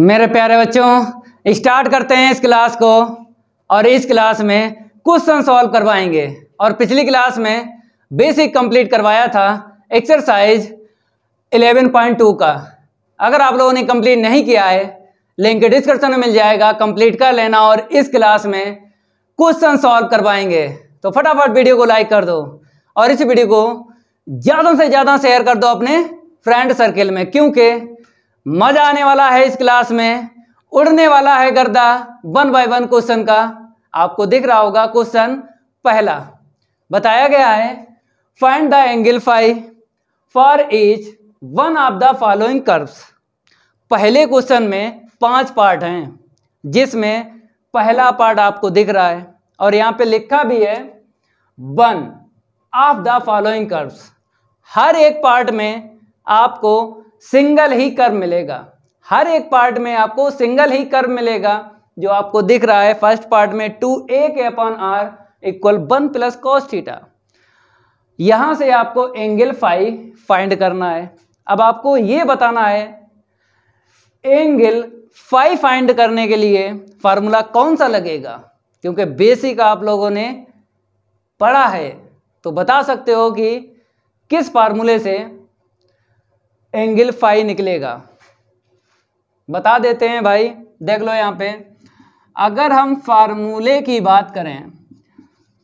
मेरे प्यारे बच्चों स्टार्ट करते हैं इस क्लास को और इस क्लास में क्वेश्चन सॉल्व करवाएंगे और पिछली क्लास में बेसिक कंप्लीट करवाया था एक्सरसाइज 11.2 का अगर आप लोगों ने कंप्लीट नहीं किया है लिंक डिस्क्रिप्शन में मिल जाएगा कंप्लीट कर लेना और इस क्लास में क्वेश्चन सॉल्व करवाएंगे तो फटाफट वीडियो को लाइक कर दो और इस वीडियो को ज़्यादा से ज़्यादा शेयर कर दो अपने फ्रेंड सर्किल में क्योंकि मजा आने वाला है इस क्लास में उड़ने वाला है गर्दा वन बाय वन क्वेश्चन का आपको दिख रहा होगा क्वेश्चन पहला बताया गया है find the angle five for each one of the following curves पहले क्वेश्चन में पांच पार्ट हैं जिसमें पहला पार्ट आपको दिख रहा है और यहां पे लिखा भी है one of the following curves हर एक पार्ट में आपको सिंगल ही कर्व मिलेगा हर एक पार्ट में आपको सिंगल ही कर्व मिलेगा जो आपको दिख रहा है फर्स्ट पार्ट में टू ए के upon r equal one plus cos theta से आपको एंगल फाइव फाइंड करना है अब आपको ये बताना है एंगल फाइव फाइंड करने के लिए फार्मूला कौन सा लगेगा क्योंकि बेसिक आप लोगों ने पढ़ा है तो बता सकते हो कि किस फार्मूले से एंगल फाइव निकलेगा बता देते हैं भाई देख लो यहाँ पे अगर हम फार्मूले की बात करें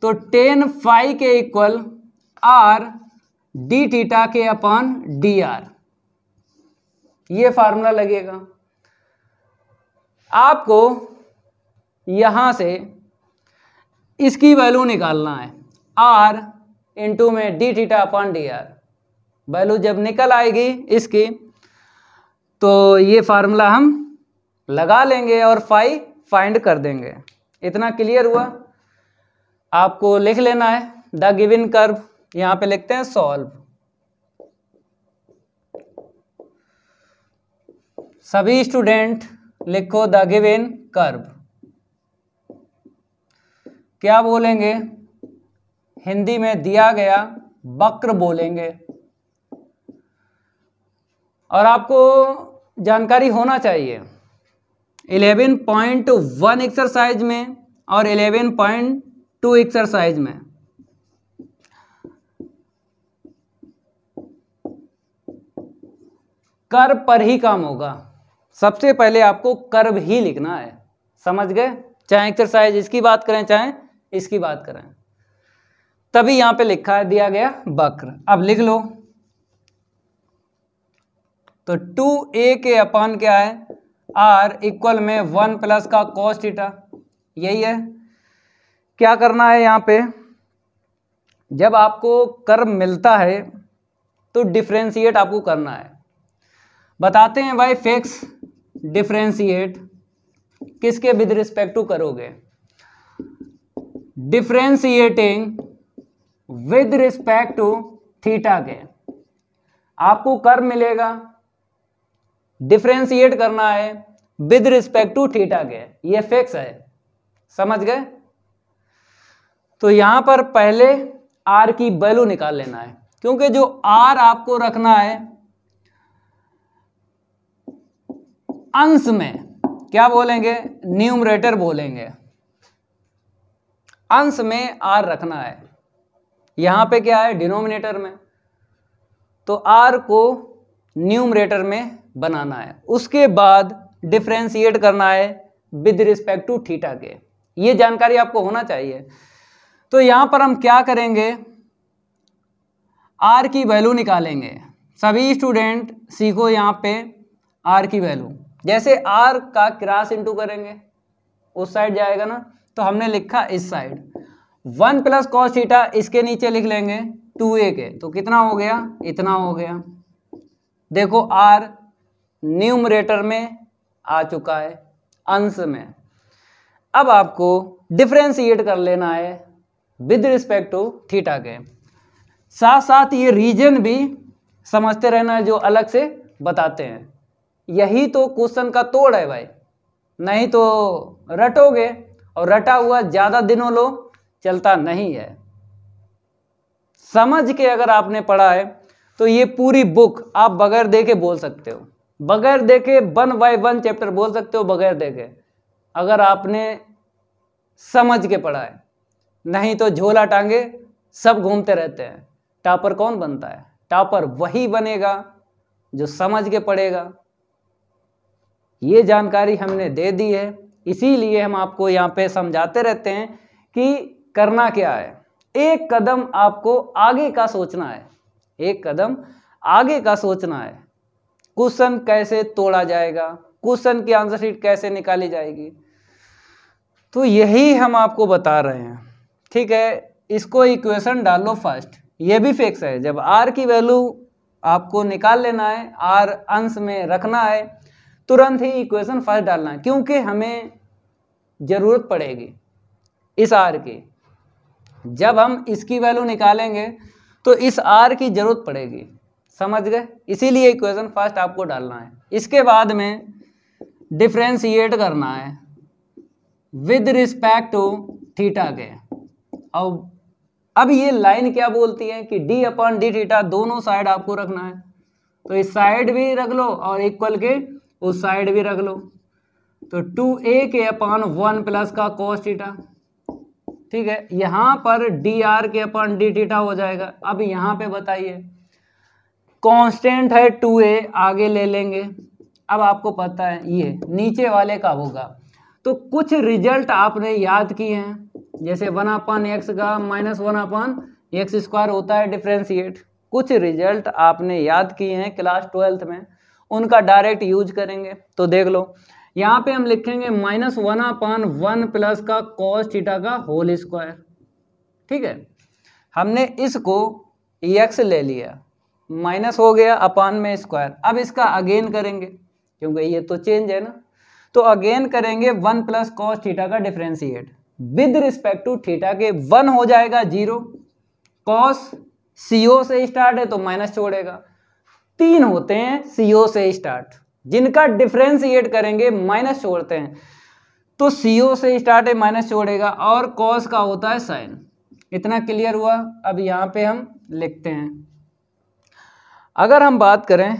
तो टेन फाइव के इक्वल आर डी टीटा के अपॉन डी आर ये फार्मूला लगेगा आपको यहां से इसकी वैल्यू निकालना है आर इंटू में d theta upon d r value जब निकल आएगी इसकी तो ये फार्मूला हम लगा लेंगे और फाई फाइंड कर देंगे इतना क्लियर हुआ आपको लिख लेना है द गिविन कर्व यहाँ पे लिखते हैं सॉल्व सभी स्टूडेंट लिखो द गिविन कर्व क्या बोलेंगे हिंदी में दिया गया वक्र बोलेंगे और आपको जानकारी होना चाहिए 11.1 एक्सरसाइज में और 11.2 एक्सरसाइज में कर पर ही काम होगा सबसे पहले आपको कर्व ही लिखना है समझ गए चाहे एक्सरसाइज इसकी बात करें चाहे इसकी बात करें तभी यहां पे लिखा है दिया गया वक्र अब लिख लो तो टू ए के अपन क्या है आर इक्वल में वन प्लस का कॉस थीटा यही है क्या करना है यहाँ पे जब आपको कर मिलता है तो डिफ्रेंशिएट आपको करना है बताते हैं भाई फिक्स डिफ्रेंशिएट किसके विद रिस्पेक्ट टू करोगे differentiating with respect to theta के आपको कर्म मिलेगा डिफ्रेंशिएट करना है विद रिस्पेक्ट टू थीटा के ये फिक्स है समझ गए तो यहां पर पहले आर की वैल्यू निकाल लेना है क्योंकि जो आर आपको रखना है अंश में क्या बोलेंगे न्यूमरेटर बोलेंगे अंश में आर रखना है यहां पे क्या है डिनोमिनेटर में तो आर को न्यूमरेटर में बनाना है उसके बाद डिफ्रेंशिएट करना है विद रिस्पेक्ट टू थीटा के ये जानकारी आपको होना चाहिए तो यहाँ पर हम क्या करेंगे आर की वैल्यू निकालेंगे सभी स्टूडेंट सीखो यहाँ पे आर की वैल्यू जैसे आर का क्रास इंटू करेंगे उस साइड जाएगा ना तो हमने लिखा इस side one plus cos theta इसके नीचे लिख लेंगे टू ए के तो कितना हो गया इतना हो गया देखो आर न्यूमरेटर में आ चुका है अंश में अब आपको डिफ्रेंशिएट कर लेना है विद रिस्पेक्ट टू थीटा के साथ साथ ये रीजन भी समझते रहना है जो अलग से बताते हैं यही तो क्वेश्चन का तोड़ है भाई नहीं तो रटोगे और रटा हुआ ज़्यादा दिनों लो चलता नहीं है समझ के अगर आपने पढ़ा है तो ये पूरी बुक आप बगैर देखे बोल सकते हो बगैर देखे वन बाय वन चैप्टर बोल सकते हो बगैर देखे अगर आपने समझ के पढ़ा है नहीं तो झोला टांगे सब घूमते रहते हैं टापर कौन बनता है टापर वही बनेगा जो समझ के पढ़ेगा ये जानकारी हमने दे दी है इसीलिए हम आपको यहाँ पे समझाते रहते हैं कि करना क्या है एक कदम आपको आगे का सोचना है एक कदम आगे का सोचना है क्वेश्चन कैसे तोड़ा जाएगा क्वेश्चन की आंसर शीट कैसे निकाली जाएगी तो यही हम आपको बता रहे हैं ठीक है इसको इक्वेशन डालो फर्स्ट ये भी फिक्स है जब आर की वैल्यू आपको निकाल लेना है आर अंश में रखना है तुरंत ही इक्वेशन फर्स्ट डालना है क्योंकि हमें ज़रूरत पड़ेगी इस आर की जब हम इसकी वैल्यू निकालेंगे तो इस आर की ज़रूरत पड़ेगी समझ गए इसीलिए इक्वेशन फर्स्ट आपको डालना है इसके बाद में डिफ्रेंशिएट करना है विद रिस्पेक्ट टू थीटा के अब अब ये लाइन क्या बोलती है कि डी अपॉन डी थीटा दोनों साइड आपको रखना है तो इस साइड भी रख लो और इक्वल के उस साइड भी रख लो तो टू ए के अपॉन वन प्लस का कॉस थीटा ठीक है यहाँ पर डी आर के अपॉन डी थीटा हो जाएगा अब यहाँ पे बताइए कांस्टेंट है टू ए आगे ले लेंगे अब आपको पता है ये नीचे वाले का होगा तो कुछ रिजल्ट आपने याद किए हैं जैसे वन अपन एक्स का minus one upon x square होता है डिफ्रेंशिएट कुछ रिजल्ट आपने याद किए हैं क्लास ट्वेल्थ में उनका डायरेक्ट यूज करेंगे तो देख लो यहाँ पे हम लिखेंगे minus one upon one plus का कॉस थीटा का होल स्क्वायर ठीक है हमने इसको एक्स ले लिया माइनस हो गया अपान में स्क्वायर अब इसका अगेन करेंगे क्योंकि ये तो चेंज है ना तो अगेन करेंगे वन प्लस कॉस थीटा का differentiate with respect to theta के वन हो जाएगा zero cos C O start है तो माइनस छोड़ेगा तीन होते हैं सीओ से स्टार्ट जिनका डिफ्रेंसिएट करेंगे माइनस छोड़ते हैं तो सीओ से स्टार्ट है माइनस छोड़ेगा और कॉस का होता है साइन इतना क्लियर हुआ अब यहाँ पे हम लिखते हैं अगर हम बात करें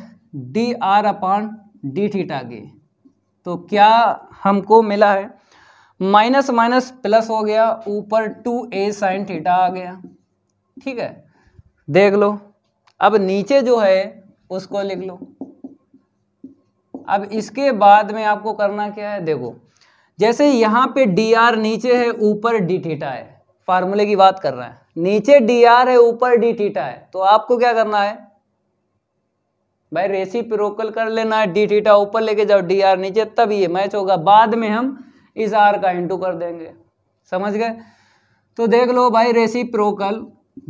d r upon d theta की तो क्या हमको मिला है माइनस माइनस प्लस हो गया ऊपर टू ए साइन थीटा आ गया ठीक है देख लो अब नीचे जो है उसको लिख लो अब इसके बाद में आपको करना क्या है देखो जैसे यहाँ पे डी आर नीचे है ऊपर डी थीटा है फार्मूले की बात कर रहा है नीचे डी आर है ऊपर डी थीटा है तो आपको क्या करना है भाई रेसी प्रोकल कर लेना है डी थीटा ऊपर लेके जाओ डी आर नीचे तब ये मैच होगा बाद में हम इस आर का इंटू कर देंगे समझ गए तो देख लो भाई रेसी प्रोकल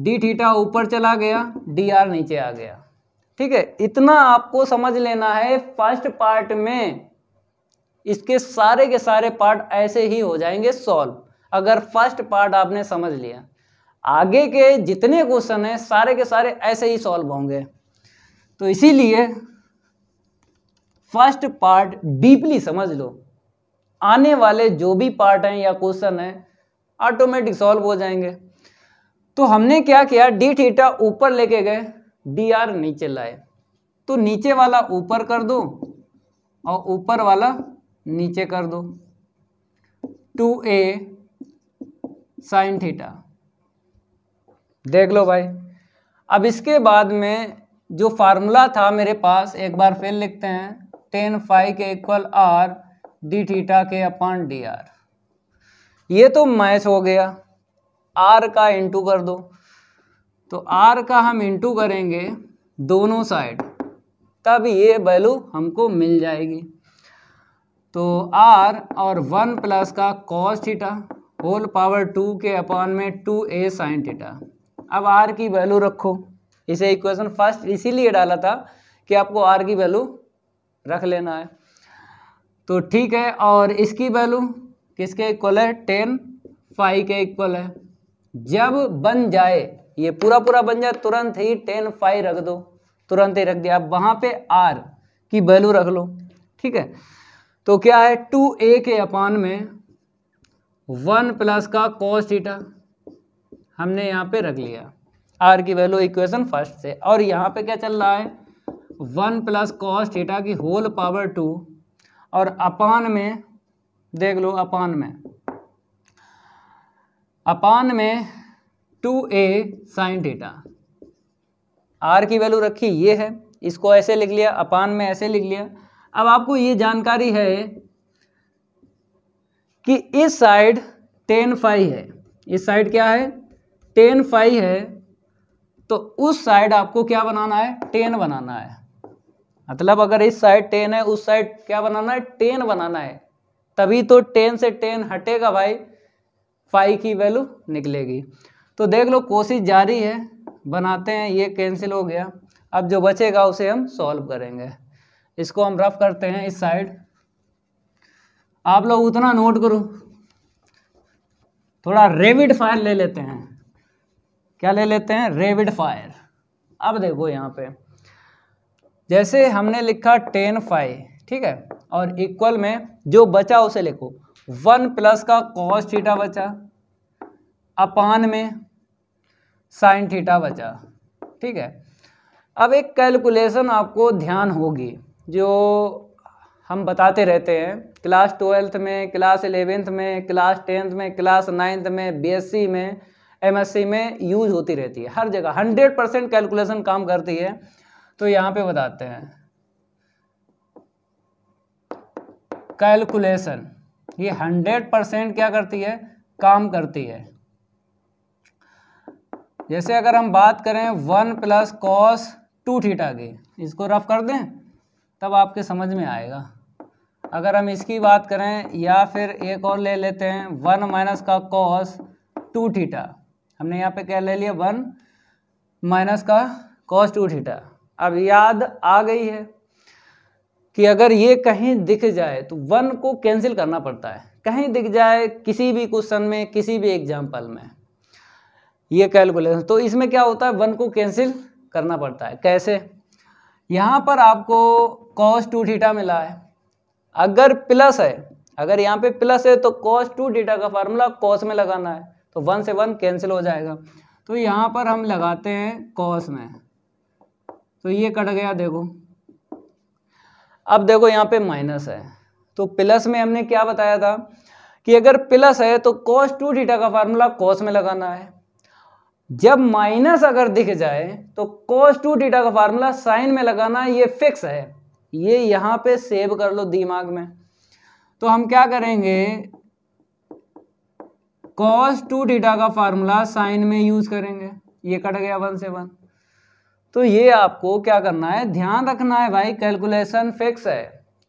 डी थीटा ऊपर चला गया डी आर नीचे आ गया ठीक है इतना आपको समझ लेना है फर्स्ट पार्ट में इसके सारे के सारे पार्ट ऐसे ही हो जाएंगे सॉल्व अगर फर्स्ट पार्ट आपने समझ लिया आगे के जितने क्वेश्चन हैं सारे के सारे ऐसे ही सॉल्व होंगे तो इसीलिए फर्स्ट पार्ट डीपली समझ लो आने वाले जो भी पार्ट हैं या क्वेश्चन हैं ऑटोमेटिक सॉल्व हो जाएंगे तो हमने क्या किया डी थीटा ऊपर लेके गए डी आर नीचे लाए तो नीचे वाला ऊपर कर दो और ऊपर वाला नीचे कर दो टू ए साइन थीटा देख लो भाई अब इसके बाद में जो फार्मूला था मेरे पास एक बार फिर लिखते हैं टेन फाइव के इक्वल आर डी थीटा के अपॉन डी आर ये तो मैच हो गया आर का इंटू कर दो तो आर का हम इंटू करेंगे दोनों साइड तब ये वैल्यू हमको मिल जाएगी तो आर और वन प्लस का cos theta whole power two के अपॉन में टू ए साइन थीटा अब आर की वैल्यू रखो इसे इक्वेशन फर्स्ट इसीलिए डाला था कि आपको आर की वैल्यू रख लेना है तो ठीक है और इसकी वैल्यू किसके इक्वल है टेन फाइव के इक्वल है जब बन जाए ये पूरा पूरा बन जाए तुरंत ही टेन फाइव रख दो तुरंत ही रख दिया अब वहाँ पे आर की वैल्यू रख लो ठीक है तो क्या है टू ए के अपान में वन प्लस का कॉस थीटा हमने यहाँ पे रख लिया आर की वैल्यू इक्वेशन फर्स्ट से और यहाँ पे क्या चल रहा है वन प्लस कॉस थीटा की होल पावर टू और अपान में देख लो अपान में अपान में two a sine theta r की वैल्यू रखी ये है इसको ऐसे लिख लिया अपान में ऐसे लिख लिया अब आपको ये जानकारी है कि इस साइड टेन फाइव है इस साइड क्या है टेन फाइव है तो उस साइड आपको क्या बनाना है टेन बनाना है मतलब अगर इस साइड टेन है उस साइड क्या बनाना है टेन बनाना है तभी तो टेन से टेन हटेगा भाई फाइव की वैल्यू निकलेगी तो देख लो कोशिश जारी है बनाते हैं ये कैंसिल हो गया अब जो बचेगा उसे हम सॉल्व करेंगे इसको हम रफ करते हैं इस साइड आप लोग उतना नोट करो थोड़ा रेविड फाइल ले लेते हैं क्या ले लेते हैं रेविड फायर अब देखो यहाँ पे जैसे हमने लिखा टेन फाइव ठीक है और इक्वल में जो बचा उसे लिखो वन प्लस का कॉस थीटा बचा अपान में साइन थीटा बचा ठीक है अब एक कैलकुलेशन आपको ध्यान होगी जो हम बताते रहते हैं क्लास ट्वेल्थ में क्लास एलेवेंथ में क्लास टेंथ में क्लास नाइन्थ में बीएससी में एमएससी में यूज होती रहती है हर जगह हंड्रेड परसेंट कैलकुलेशन काम करती है तो यहां पे बताते हैं कैलकुलेशन ये हंड्रेड परसेंट क्या करती है काम करती है जैसे अगर हम बात करें one plus cos two theta की इसको रफ कर दें तब आपके समझ में आएगा अगर हम इसकी बात करें या फिर एक और ले लेते हैं वन माइनस का कॉस टू थीटा हमने यहाँ पे क्या ले लिया वन माइनस का कॉस टू थीटा अब याद आ गई है कि अगर ये कहीं दिख जाए तो वन को कैंसिल करना पड़ता है कहीं दिख जाए किसी भी क्वेश्चन में किसी भी एग्जाम्पल में ये कैलकुलेशन तो इसमें क्या होता है वन को कैंसिल करना पड़ता है कैसे यहाँ पर आपको कॉस टू थीटा मिला है अगर प्लस है अगर यहाँ पे प्लस है तो कॉस टू डीटा का फार्मूला कॉस में लगाना है तो वन से वन कैंसिल हो जाएगा तो यहाँ पर हम लगाते हैं कॉस में तो ये कट गया देखो अब देखो यहाँ पे माइनस है तो प्लस में हमने क्या बताया था कि अगर प्लस है तो कॉस टू डीटा का फार्मूला कॉस में लगाना है जब माइनस अगर दिख जाए तो कॉस टू डीटा का फार्मूला साइन में लगाना है ये फिक्स है ये यहाँ पे सेव कर लो दिमाग में तो हम क्या करेंगे कॉस टू डीटा का फार्मूला साइन में यूज करेंगे ये कट गया वन से वन तो ये आपको क्या करना है ध्यान रखना है भाई कैलकुलेशन फिक्स है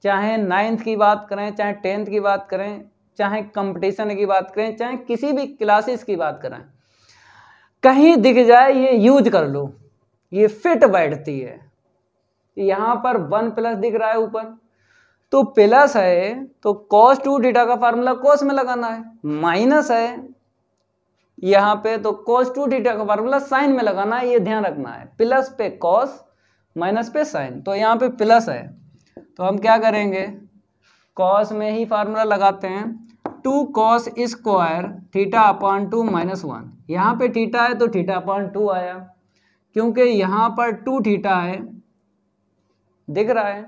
चाहे नाइन्थ की बात करें चाहे टेंथ की बात करें चाहे कंपटीशन की बात करें चाहे किसी भी क्लासेस की बात करें कहीं दिख जाए ये यूज कर लो ये फिट बैठती है यहां पर वन प्लस दिख रहा है ऊपर तो प्लस है तो कॉस टू डीटा का फार्मूला कॉस में लगाना है माइनस है यहां पे तो कॉस टू डीटा का फार्मूला साइन में लगाना है ये ध्यान रखना है प्लस पे कॉस माइनस पे साइन तो यहां पे प्लस है तो हम क्या करेंगे कॉस में ही फार्मूला लगाते हैं two cos square theta upon two minus one यहाँ पे थीटा है तो थीटा अपॉन टू आया क्योंकि यहाँ पर टू थीटा है दिख रहा है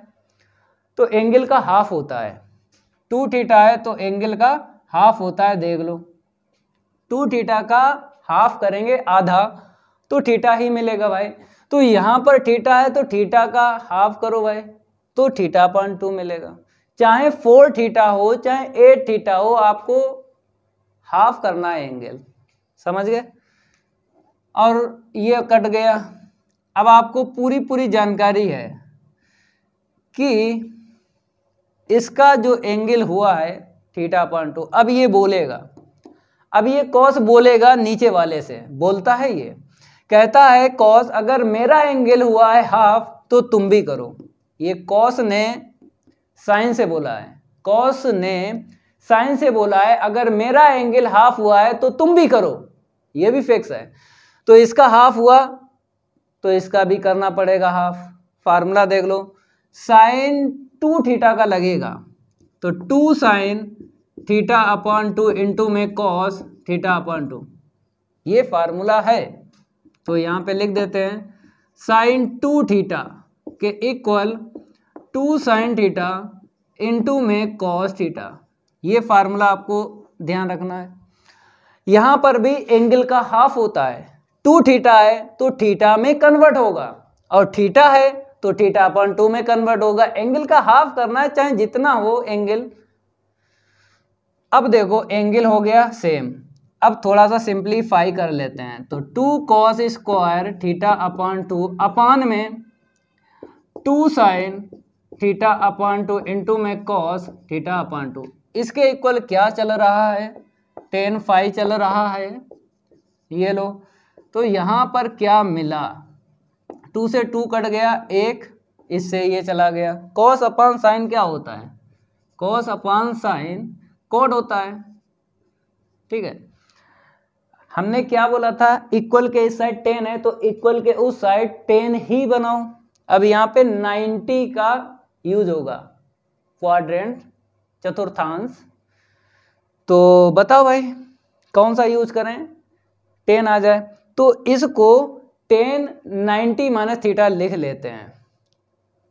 तो एंगल का हाफ होता है टू थीटा है तो एंगल का हाफ होता है देख लो टू थीटा का हाफ करेंगे आधा तो थीटा ही मिलेगा भाई तो यहाँ पर थीटा है तो थीटा का हाफ करो भाई तो थीटा पॉइंट टू मिलेगा चाहे फोर थीटा हो चाहे एट थीटा हो आपको हाफ करना है एंगल समझ गए और ये कट गया अब आपको पूरी पूरी जानकारी है कि इसका जो एंगल हुआ है थीटा अपॉन टू अब ये बोलेगा अब ये कॉस बोलेगा नीचे वाले से बोलता है ये कहता है कॉस अगर मेरा एंगल हुआ है हाफ तो तुम भी करो ये कॉस ने साइन से बोला है कॉस ने साइन से बोला है अगर मेरा एंगल हाफ हुआ है तो तुम भी करो ये भी फिक्स है तो इसका हाफ हुआ तो इसका भी करना पड़ेगा हाफ फार्मूला देख लो साइन टू थीटा का लगेगा तो two sine theta upon two into में कॉस थीटा अपॉन टू ये फार्मूला है तो यहाँ पे लिख देते हैं साइन टू थीटा के equal to sine theta into में कॉस थीटा ये फार्मूला आपको ध्यान रखना है यहाँ पर भी एंगल का हाफ होता है टू थीटा है तो थीटा में कन्वर्ट होगा और थीटा है तो टीटा अपॉन टू में कन्वर्ट होगा एंगल का हाफ करना है चाहे जितना हो एंगल अब देखो एंगल हो गया सेम अब थोड़ा सा सिंप्लीफाई कर लेते हैं तो two cos square theta upon two upon में two sine theta upon two into में कॉस थीटा अपॉन टू इसके इक्वल क्या चल रहा है टेन फाइव चल रहा है ये लो तो यहाँ पर क्या मिला टू से टू कट गया एक इससे ये चला गया कॉस अपान साइन क्या होता है कॉस अपान साइन कोड होता है ठीक है हमने क्या बोला था इक्वल के इस साइड टेन है तो इक्वल के उस साइड टेन ही बनाओ अब यहाँ पे नाइन्टी का यूज होगा क्वाड्रेंट चतुर्थांश तो बताओ भाई कौन सा यूज करें टेन आ जाए तो इसको टेन नाइन्टी माइनस थीटा लिख लेते हैं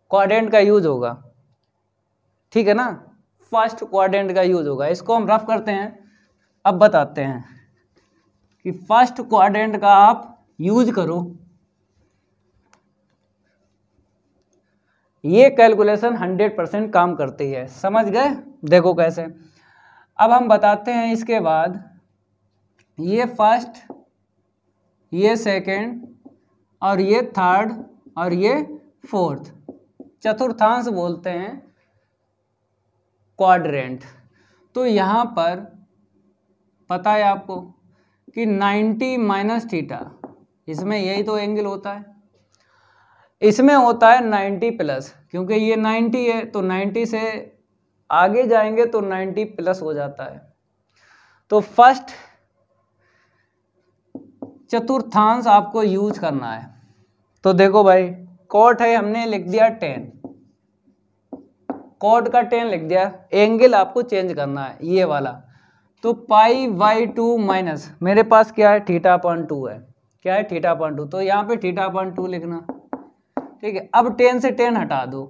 क्वाड्रेंट का यूज होगा ठीक है ना फर्स्ट क्वाड्रेंट का यूज होगा इसको हम रफ करते हैं अब बताते हैं कि फर्स्ट क्वाड्रेंट का आप यूज करो ये कैलकुलेशन हंड्रेड परसेंट काम करती है समझ गए देखो कैसे अब हम बताते हैं इसके बाद ये फर्स्ट ये सेकंड और ये थर्ड और ये फोर्थ चतुर्थांश बोलते हैं क्वाड्रेंट तो यहाँ पर पता है आपको कि 90 माइनस थीटा इसमें यही तो एंगल होता है इसमें होता है 90 प्लस क्योंकि ये 90 है तो 90 से आगे जाएंगे तो 90 प्लस हो जाता है तो फर्स्ट चतुर्थांश आपको यूज करना है तो देखो भाई कोट है हमने लिख दिया टेन कोट का टेन लिख दिया एंगल आपको चेंज करना है ये वाला तो पाई वाई टू माइनस मेरे पास क्या है थीटा पॉइंट टू है क्या है थीटा पॉइंट टू तो यहाँ पे थीटा पॉइंट टू लिखना ठीक है अब टेन से टेन हटा दो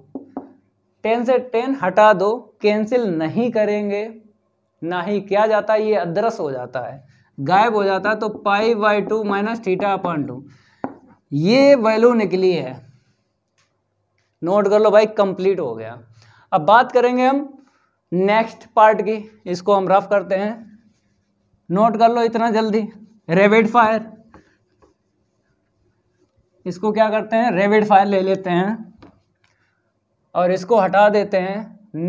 टेन से टेन हटा दो कैंसिल नहीं करेंगे ना ही क्या जाता है ये अदरस हो जाता है गायब हो जाता तो pi by two minus theta upon two ये वैल्यू निकली है नोट कर लो भाई कंप्लीट हो गया अब बात करेंगे हम नेक्स्ट पार्ट की इसको हम रफ करते हैं नोट कर लो इतना जल्दी रेविड फायर इसको क्या करते हैं रेविड फायर ले लेते हैं और इसको हटा देते हैं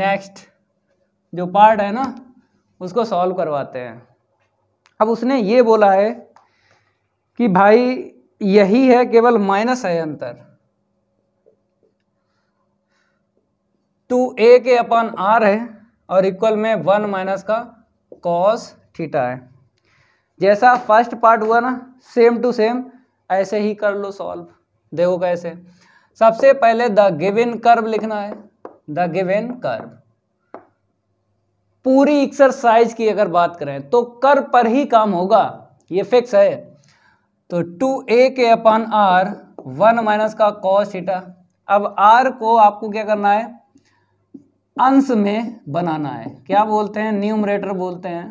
नेक्स्ट जो पार्ट है ना उसको सॉल्व करवाते हैं अब उसने ये बोला है कि भाई यही है केवल माइनस है अंतर टू तो ए के अपन आर है और इक्वल में वन माइनस का कॉस थीटा है जैसा फर्स्ट पार्ट हुआ ना सेम टू सेम ऐसे ही कर लो सॉल्व देखो कैसे सबसे पहले द गिवन कर्व लिखना है द गिवन कर्व पूरी एक्सरसाइज की अगर बात करें तो कर पर ही काम होगा ये फिक्स है तो टू ए के अपन आर वन माइनस का कॉस थीटा अब आर को आपको क्या करना है अंश में बनाना है क्या बोलते हैं न्यूमरेटर बोलते हैं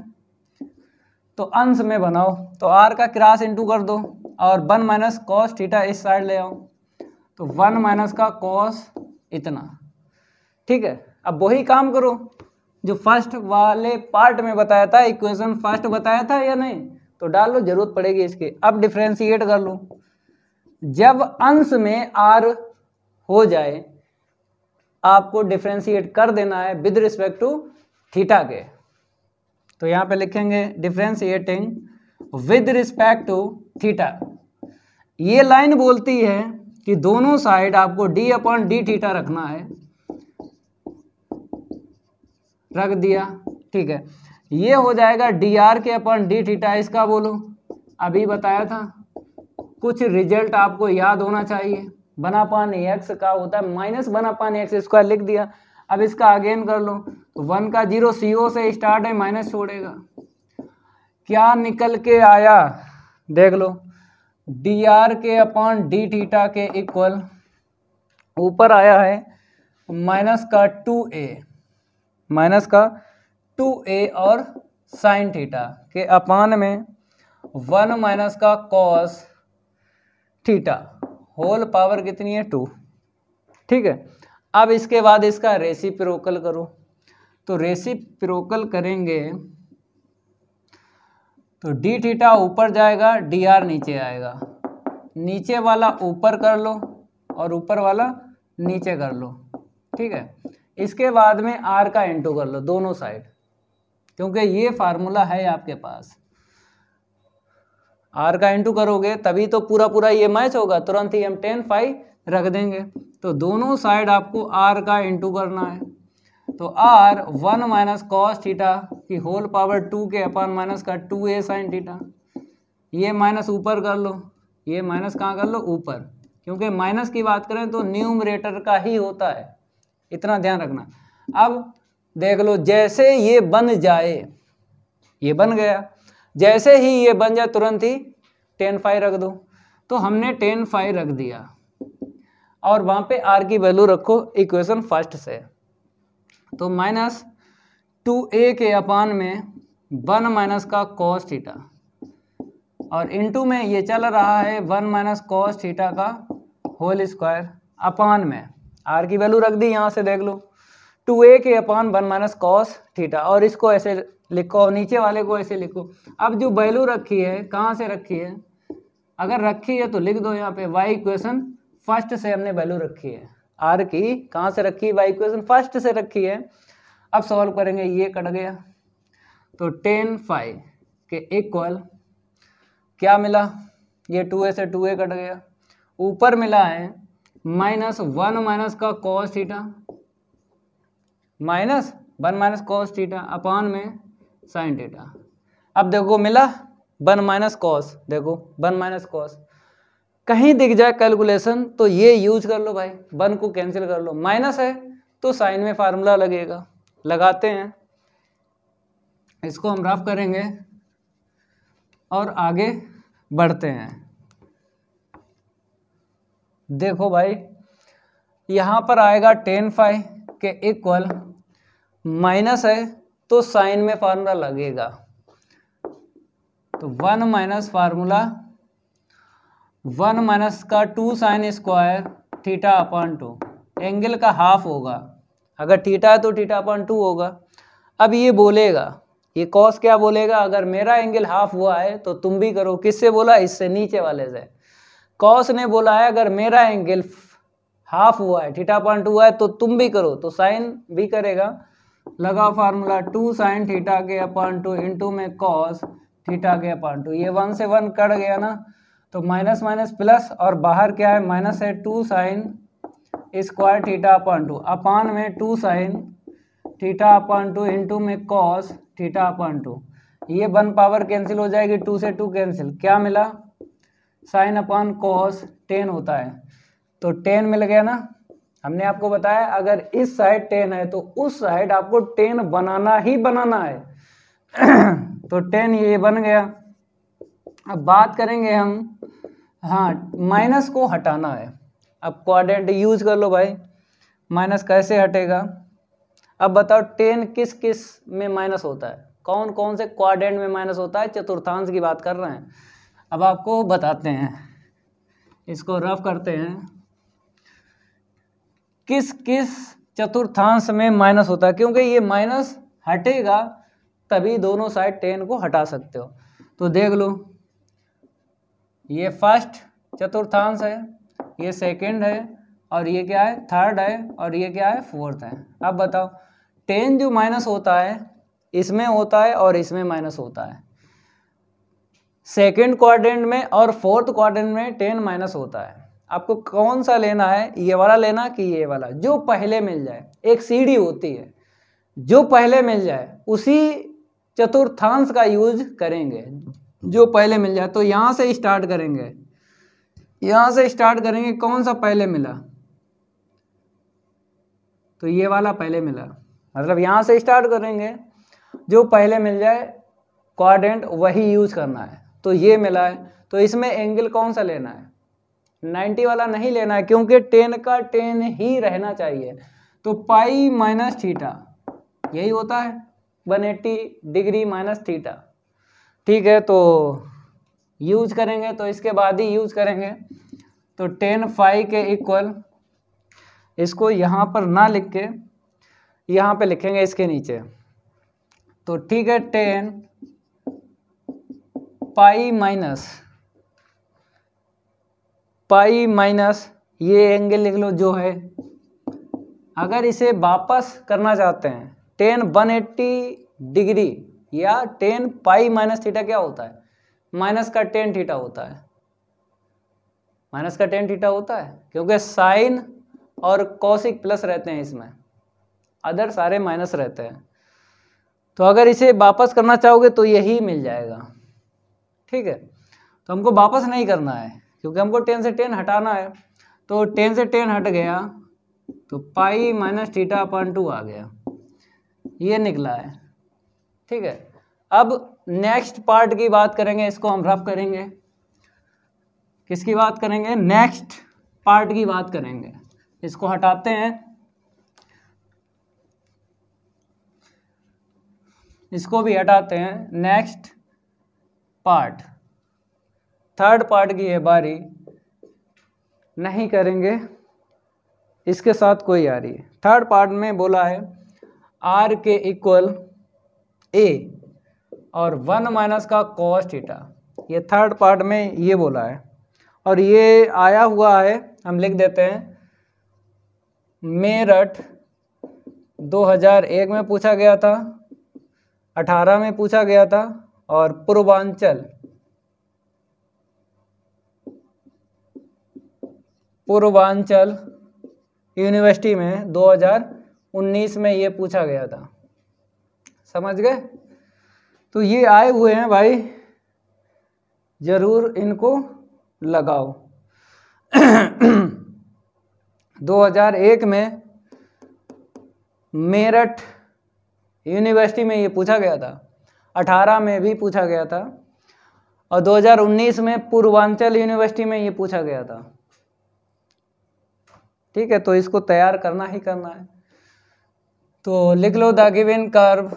तो अंश में बनाओ तो आर का क्रास इंटू कर दो और वन माइनस कॉस थीटा इस साइड ले आओ तो वन माइनस का कॉस इतना ठीक है अब वही काम करो जो फर्स्ट वाले पार्ट में बताया था इक्वेशन फर्स्ट बताया था या नहीं तो डाल लो जरूरत पड़ेगी इसके अब डिफ्रेंशिएट कर लो जब अंश में आर हो जाए आपको डिफ्रेंशिएट कर देना है विद रिस्पेक्ट टू थीटा के तो यहां पे लिखेंगे differentiating with respect to theta ये लाइन बोलती है कि दोनों साइड आपको डी अपॉन डी थीटा रखना है रख दिया ठीक है ये हो जाएगा डी आर के अपन डी थीटा इसका बोलो अभी बताया था कुछ रिजल्ट आपको याद होना चाहिए बनापान एक्स का होता है माइनस पान एक्स स्क्वायर लिख दिया अब इसका अगेन कर लो तो वन का जीरो सी ओ से स्टार्ट है माइनस छोड़ेगा क्या निकल के आया देख लो डी आर के अपॉन डी थीटा के इक्वल ऊपर आया है माइनस का टू ए माइनस का टू ए और साइन थीटा के अपान में वन माइनस का कॉस थीटा होल पावर कितनी है टू ठीक है अब इसके बाद इसका रेसी प्रोकल करो तो रेसी प्रोकल करेंगे तो डी थीटा ऊपर जाएगा डी आर नीचे आएगा नीचे वाला ऊपर कर लो और ऊपर वाला नीचे कर लो ठीक है इसके बाद में आर का इंटू कर लो दोनों साइड क्योंकि ये फार्मूला है आपके पास आर का इंटू करोगे तभी तो पूरा पूरा ये मैच होगा तुरंत ही हम टेन फाइव रख देंगे तो दोनों साइड आपको आर का इंटू करना है तो r one minus cos theta की होल पावर टू के अपन माइनस का टू ए साइन थीटा ये माइनस ऊपर कर लो ये माइनस कहाँ कर लो ऊपर क्योंकि माइनस की बात करें तो न्यूमरेटर का ही होता है इतना ध्यान रखना अब देख लो जैसे ये बन जाए ये बन गया जैसे ही ये बन जाए तुरंत ही टेन फाइव रख दो तो हमने टेन फाइव रख दिया और वहाँ पे आर की वैल्यू रखो इक्वेशन फर्स्ट से तो माइनस टू ए के अपान में वन माइनस का कॉस थीटा और इनटू में ये चल रहा है वन माइनस कॉस थीटा का होल स्क्वायर अपान में आर की वैल्यू रख दी यहाँ से देख लो टू ए के upon one minus cos theta और इसको ऐसे लिखो नीचे वाले को ऐसे लिखो अब जो वैल्यू रखी है कहाँ से रखी है अगर रखी है तो लिख दो यहाँ पे वाई इक्वेशन फर्स्ट से हमने वैल्यू रखी है आर की कहाँ से रखी है वाई इक्वेशन फर्स्ट से रखी है अब सॉल्व करेंगे ये कट गया तो टेन फाइव के इक्वल क्या मिला ये टू ए से टू ए कट गया ऊपर मिला है माइनस वन माइनस का cos theta minus one minus cos theta upon sine साइन थीटा अब देखो मिला वन माइनस कॉस देखो वन माइनस कॉस कहीं दिख जाए कैलकुलेशन तो ये यूज कर लो भाई वन को कैंसिल कर लो माइनस है तो साइन में फार्मूला लगेगा लगाते हैं इसको हम रफ करेंगे और आगे बढ़ते हैं देखो भाई यहाँ पर आएगा टेन फाइव के इक्वल माइनस है तो साइन में फार्मूला लगेगा तो one minus formula one minus का two sine square theta upon two angle का हाफ होगा अगर थीटा है तो थीटा अपॉन टू होगा अब ये बोलेगा ये कॉस क्या बोलेगा अगर मेरा एंगल हाफ हुआ है तो तुम भी करो किससे बोला इससे नीचे वाले से कॉस ने बोला है अगर मेरा एंगल हाफ हुआ है थीटा पॉइंट हुआ है तो तुम भी करो तो साइन भी करेगा लगा फार्मूला टू साइन थीटा के अपॉन टू इंटू में कॉस थीटा के अपॉन टू ये वन से वन कट गया ना तो माइनस माइनस प्लस और बाहर क्या है माइनस है two sine square theta upon two upon में two sine theta upon two into में कॉस थीटा अपॉन टू ये वन पावर कैंसिल हो जाएगी टू से टू कैंसिल क्या मिला साइन अपॉन कॉस टेन होता है तो टेन मिल गया ना हमने आपको बताया अगर इस साइड टेन है तो उस साइड आपको टेन बनाना ही बनाना है तो टेन ये बन गया अब बात करेंगे हम हाँ माइनस को हटाना है अब क्वाड्रेंट यूज कर लो भाई माइनस कैसे हटेगा अब बताओ टेन किस किस में माइनस होता है कौन कौन से क्वाड्रेंट में माइनस होता है चतुर्थांश की बात कर रहे हैं अब आपको बताते हैं इसको रफ करते हैं किस किस चतुर्थांश में माइनस होता है क्योंकि ये माइनस हटेगा तभी दोनों साइड टेन को हटा सकते हो तो देख लो ये फर्स्ट चतुर्थांश है ये सेकंड है और ये क्या है थर्ड है और ये क्या है फोर्थ है अब बताओ टेन जो माइनस होता है इसमें होता है और इसमें माइनस होता है सेकेंड क्वाड्रेंट में और फोर्थ क्वाड्रेंट में टेन माइनस होता है आपको कौन सा लेना है ये वाला लेना कि ये वाला जो पहले मिल जाए एक सीढ़ी होती है जो पहले मिल जाए उसी चतुर्थांश का यूज करेंगे जो पहले मिल जाए तो यहाँ से स्टार्ट करेंगे यहाँ से स्टार्ट करेंगे कौन सा पहले मिला तो ये वाला पहले मिला मतलब यहाँ से स्टार्ट करेंगे जो पहले मिल जाए क्वाड्रेंट वही यूज करना है तो ये मिला है तो इसमें एंगल कौन सा लेना है 90 वाला नहीं लेना है क्योंकि 10 का 10 ही रहना चाहिए तो पाई माइनस थीटा यही होता है 180 डिग्री माइनस थीटा ठीक है तो यूज करेंगे तो इसके बाद ही यूज करेंगे तो टेन फाइव के इक्वल इसको यहाँ पर ना लिख के यहाँ पे लिखेंगे इसके नीचे तो ठीक है tan pi minus pi minus ये एंगल लिख लो जो है अगर इसे वापस करना चाहते हैं टेन वन एट्टी डिग्री या टेन पाई माइनस थीटा क्या होता है माइनस का टेन थीटा होता है माइनस का टेन थीटा होता है क्योंकि साइन और कौशिक प्लस रहते हैं इसमें अदर सारे माइनस रहते हैं तो अगर इसे वापस करना चाहोगे तो यही मिल जाएगा ठीक है तो हमको वापस नहीं करना है क्योंकि हमको टेन से टेन हटाना है तो टेन से टेन हट गया तो pi minus theta upon two आ गया ये निकला है ठीक है अब नेक्स्ट पार्ट की बात करेंगे इसको हम रफ करेंगे किसकी बात करेंगे नेक्स्ट पार्ट की बात करेंगे इसको हटाते हैं इसको भी हटाते हैं नेक्स्ट पार्ट थर्ड पार्ट की है बारी नहीं करेंगे इसके साथ कोई आ रही है थर्ड पार्ट में बोला है आर के इक्वल ए और वन माइनस का कॉस्ट ईटा ये थर्ड पार्ट में ये बोला है और ये आया हुआ है हम लिख देते हैं मेरठ 2001 में पूछा गया था 18 में पूछा गया था और पूर्वांचल पूर्वांचल यूनिवर्सिटी में 2019 में ये पूछा गया था समझ गए तो ये आए हुए हैं भाई ज़रूर इनको लगाओ 2001 में मेरठ यूनिवर्सिटी में ये पूछा गया था 2018 में भी पूछा गया था और 2019 में पूर्वांचल यूनिवर्सिटी में ये पूछा गया था ठीक है तो इसको तैयार करना ही करना है तो लिख लो the given curve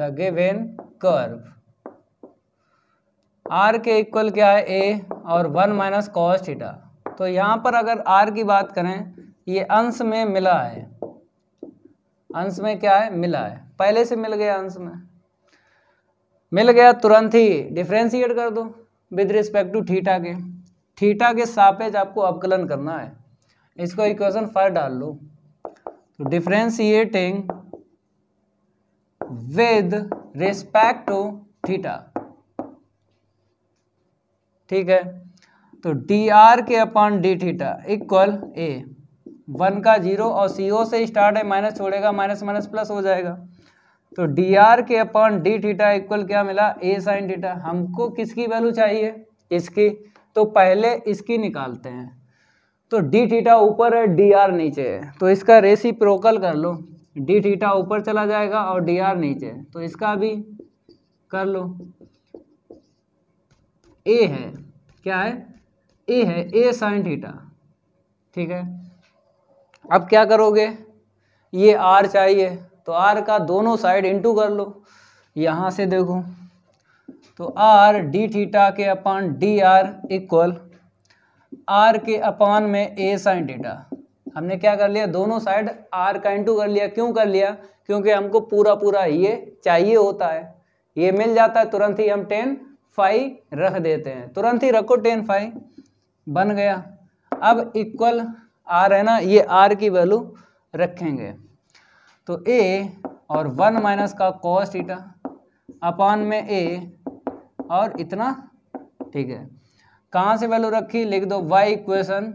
the given curve r के इक्वल क्या है ए और वन माइनस कॉस थीटा तो यहाँ पर अगर आर की बात करें ये अंश में मिला है अंश में क्या है मिला है पहले से मिल गया अंश में मिल गया तुरंत ही डिफ्रेंशिएट कर दो विद रिस्पेक्ट टू थीटा के थीटा के सापेज आपको अवकलन करना है इसको इक्वेशन फर डाल लो तो differentiating with respect to theta ठीक है तो डी आर के अपॉन डी थीटा इक्वल ए वन का जीरो और सी ओ से स्टार्ट है माइनस छोड़ेगा माइनस माइनस प्लस हो जाएगा तो डी आर के अपॉन डी थीटा इक्वल क्या मिला ए साइन थीटा हमको किसकी वैल्यू चाहिए इसकी तो पहले इसकी निकालते हैं तो डी थीटा ऊपर है डी आर नीचे है तो इसका रेसी प्रोकल कर लो डी थीटा ऊपर चला जाएगा और डी आर नीचे तो इसका भी कर लो ए है क्या है ए है ए साइन थीटा ठीक है अब क्या करोगे ये आर चाहिए तो आर का दोनों साइड इंटू कर लो यहाँ से देखो तो आर डी थीटा के upon d are equal are के अपान में ए साइन थीटा हमने क्या कर लिया दोनों साइड आर का इंटू कर लिया क्यों कर लिया क्योंकि हमको पूरा पूरा ये चाहिए होता है ये मिल जाता है तुरंत ही हम टेन फाइव रख देते हैं तुरंत ही रखो टेन फाइव बन गया अब इक्वल आर है ना ये आर की वैल्यू रखेंगे तो ए और वन माइनस का कॉस थीटा अपान में ए और इतना ठीक है कहाँ से वैल्यू रखी लिख दो वाई इक्वेशन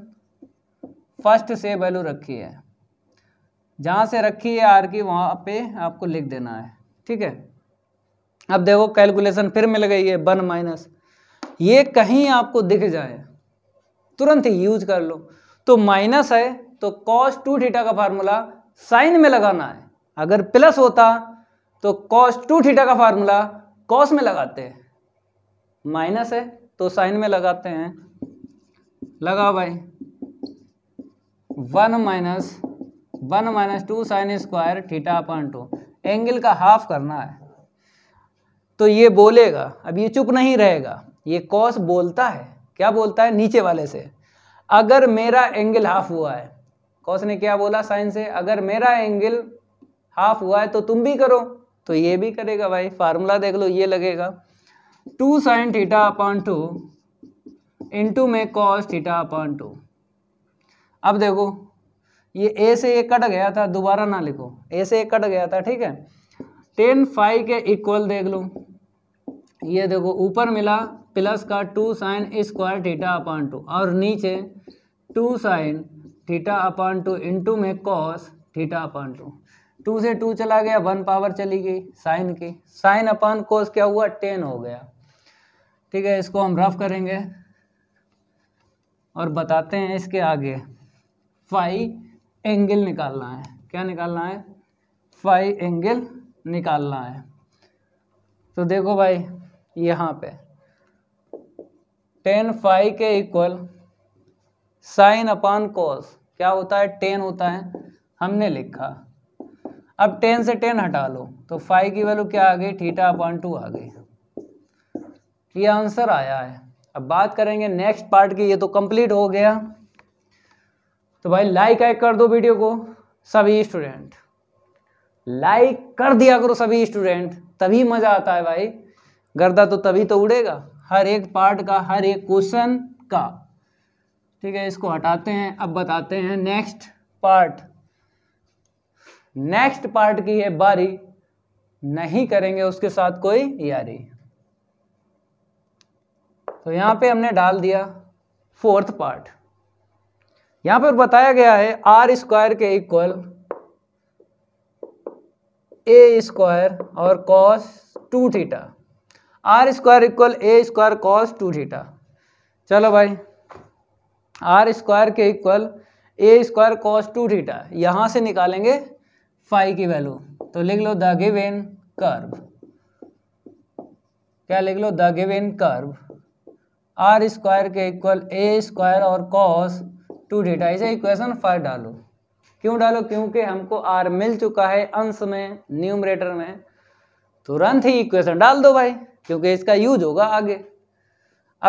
फर्स्ट से वैल्यू रखी है जहाँ से रखी है आर की वहाँ पे आपको लिख देना है ठीक है अब देखो कैलकुलेशन फिर मिल गई है वन माइनस ये कहीं आपको दिख जाए तुरंत ही यूज कर लो तो माइनस है तो कॉस टू थीटा का फार्मूला साइन में लगाना है अगर प्लस होता तो कॉस टू थीटा का फार्मूला कॉस में लगाते हैं माइनस है तो साइन में लगाते हैं लगा भाई one minus one minus two sine square theta upon two angle का हाफ करना है तो ये बोलेगा अब ये चुप नहीं रहेगा ये कॉस बोलता है क्या बोलता है नीचे वाले से अगर मेरा एंगल हाफ हुआ है कौश ने क्या बोला साइन से अगर मेरा एंगल हाफ हुआ है तो तुम भी करो तो ये भी करेगा भाई फार्मूला देख लो ये लगेगा two sine theta upon two into में कॉस थीटा अपॉन टू अब देखो ये ए से एक कट गया था दोबारा ना लिखो ए से एक कट गया था ठीक है टेन फाइव के इक्वल देख लो ये देखो ऊपर मिला प्लस का two sine square theta upon two और नीचे two sine theta upon two into में cos theta upon two two से टू चला गया वन पावर चली गई साइन की साइन अपॉन कोस क्या हुआ टेन हो गया ठीक है इसको हम रफ करेंगे और बताते हैं इसके आगे फाई एंगल निकालना है क्या निकालना है फाई एंगल निकालना है तो देखो भाई यहाँ पे टेन फाई के इक्वल साइन अपॉन कोस क्या होता है टेन होता है हमने लिखा अब टेन से टेन हटा लो तो फाइव की वैल्यू क्या आ गई थीटा अपॉन टू आ गई ये आंसर आया है अब बात करेंगे नेक्स्ट पार्ट की ये तो कंप्लीट हो गया तो भाई लाइक आइक कर दो वीडियो को सभी स्टूडेंट लाइक कर दिया करो सभी स्टूडेंट तभी मज़ा आता है भाई गर्दा तो तभी तो उड़ेगा हर एक पार्ट का हर एक क्वेश्चन का ठीक है इसको हटाते हैं अब बताते हैं नेक्स्ट पार्ट नेक्स्ट पार्ट की है बारी नहीं करेंगे उसके साथ कोई यारी तो यहां पे हमने डाल दिया फोर्थ पार्ट यहां पर बताया गया है आर स्क्वायर के इक्वल ए स्क्वायर और cos two theta r square equal a square cos two theta चलो भाई आर स्क्वायर के equal a square cos two theta यहाँ से निकालेंगे फाइव की वैल्यू तो लिख लो द गिवेन कर्व क्या लिख लो the given curve r square के इक्वल ए स्क्वायर और कॉस टू थीटा इसे इक्वेशन फाइव डालो क्यों डालो क्योंकि हमको आर मिल चुका है अंश में न्यूमरेटर में तुरंत ही इक्वेशन डाल दो भाई क्योंकि इसका यूज होगा आगे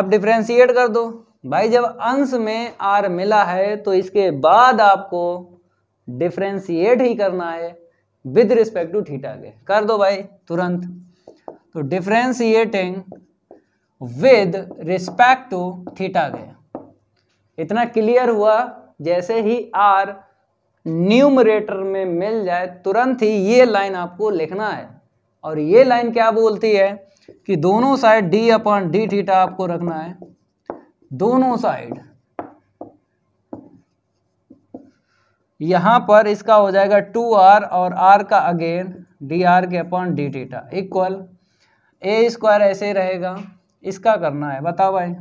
अब डिफ्रेंशिएट कर दो भाई जब अंश में आर मिला है तो इसके बाद आपको डिफ्रेंशिएट ही करना है विद रिस्पेक्ट टू थीटा के कर दो भाई तुरंत तो differentiating with respect to theta के इतना क्लियर हुआ जैसे ही आर न्यूमरेटर में मिल जाए तुरंत ही ये लाइन आपको लिखना है और ये लाइन क्या बोलती है कि दोनों side d upon d theta आपको रखना है दोनों साइड यहां पर इसका हो जाएगा टू आर और आर का अगेन डी आर के upon d theta equal a square ऐसे रहेगा इसका करना है बताओ भाई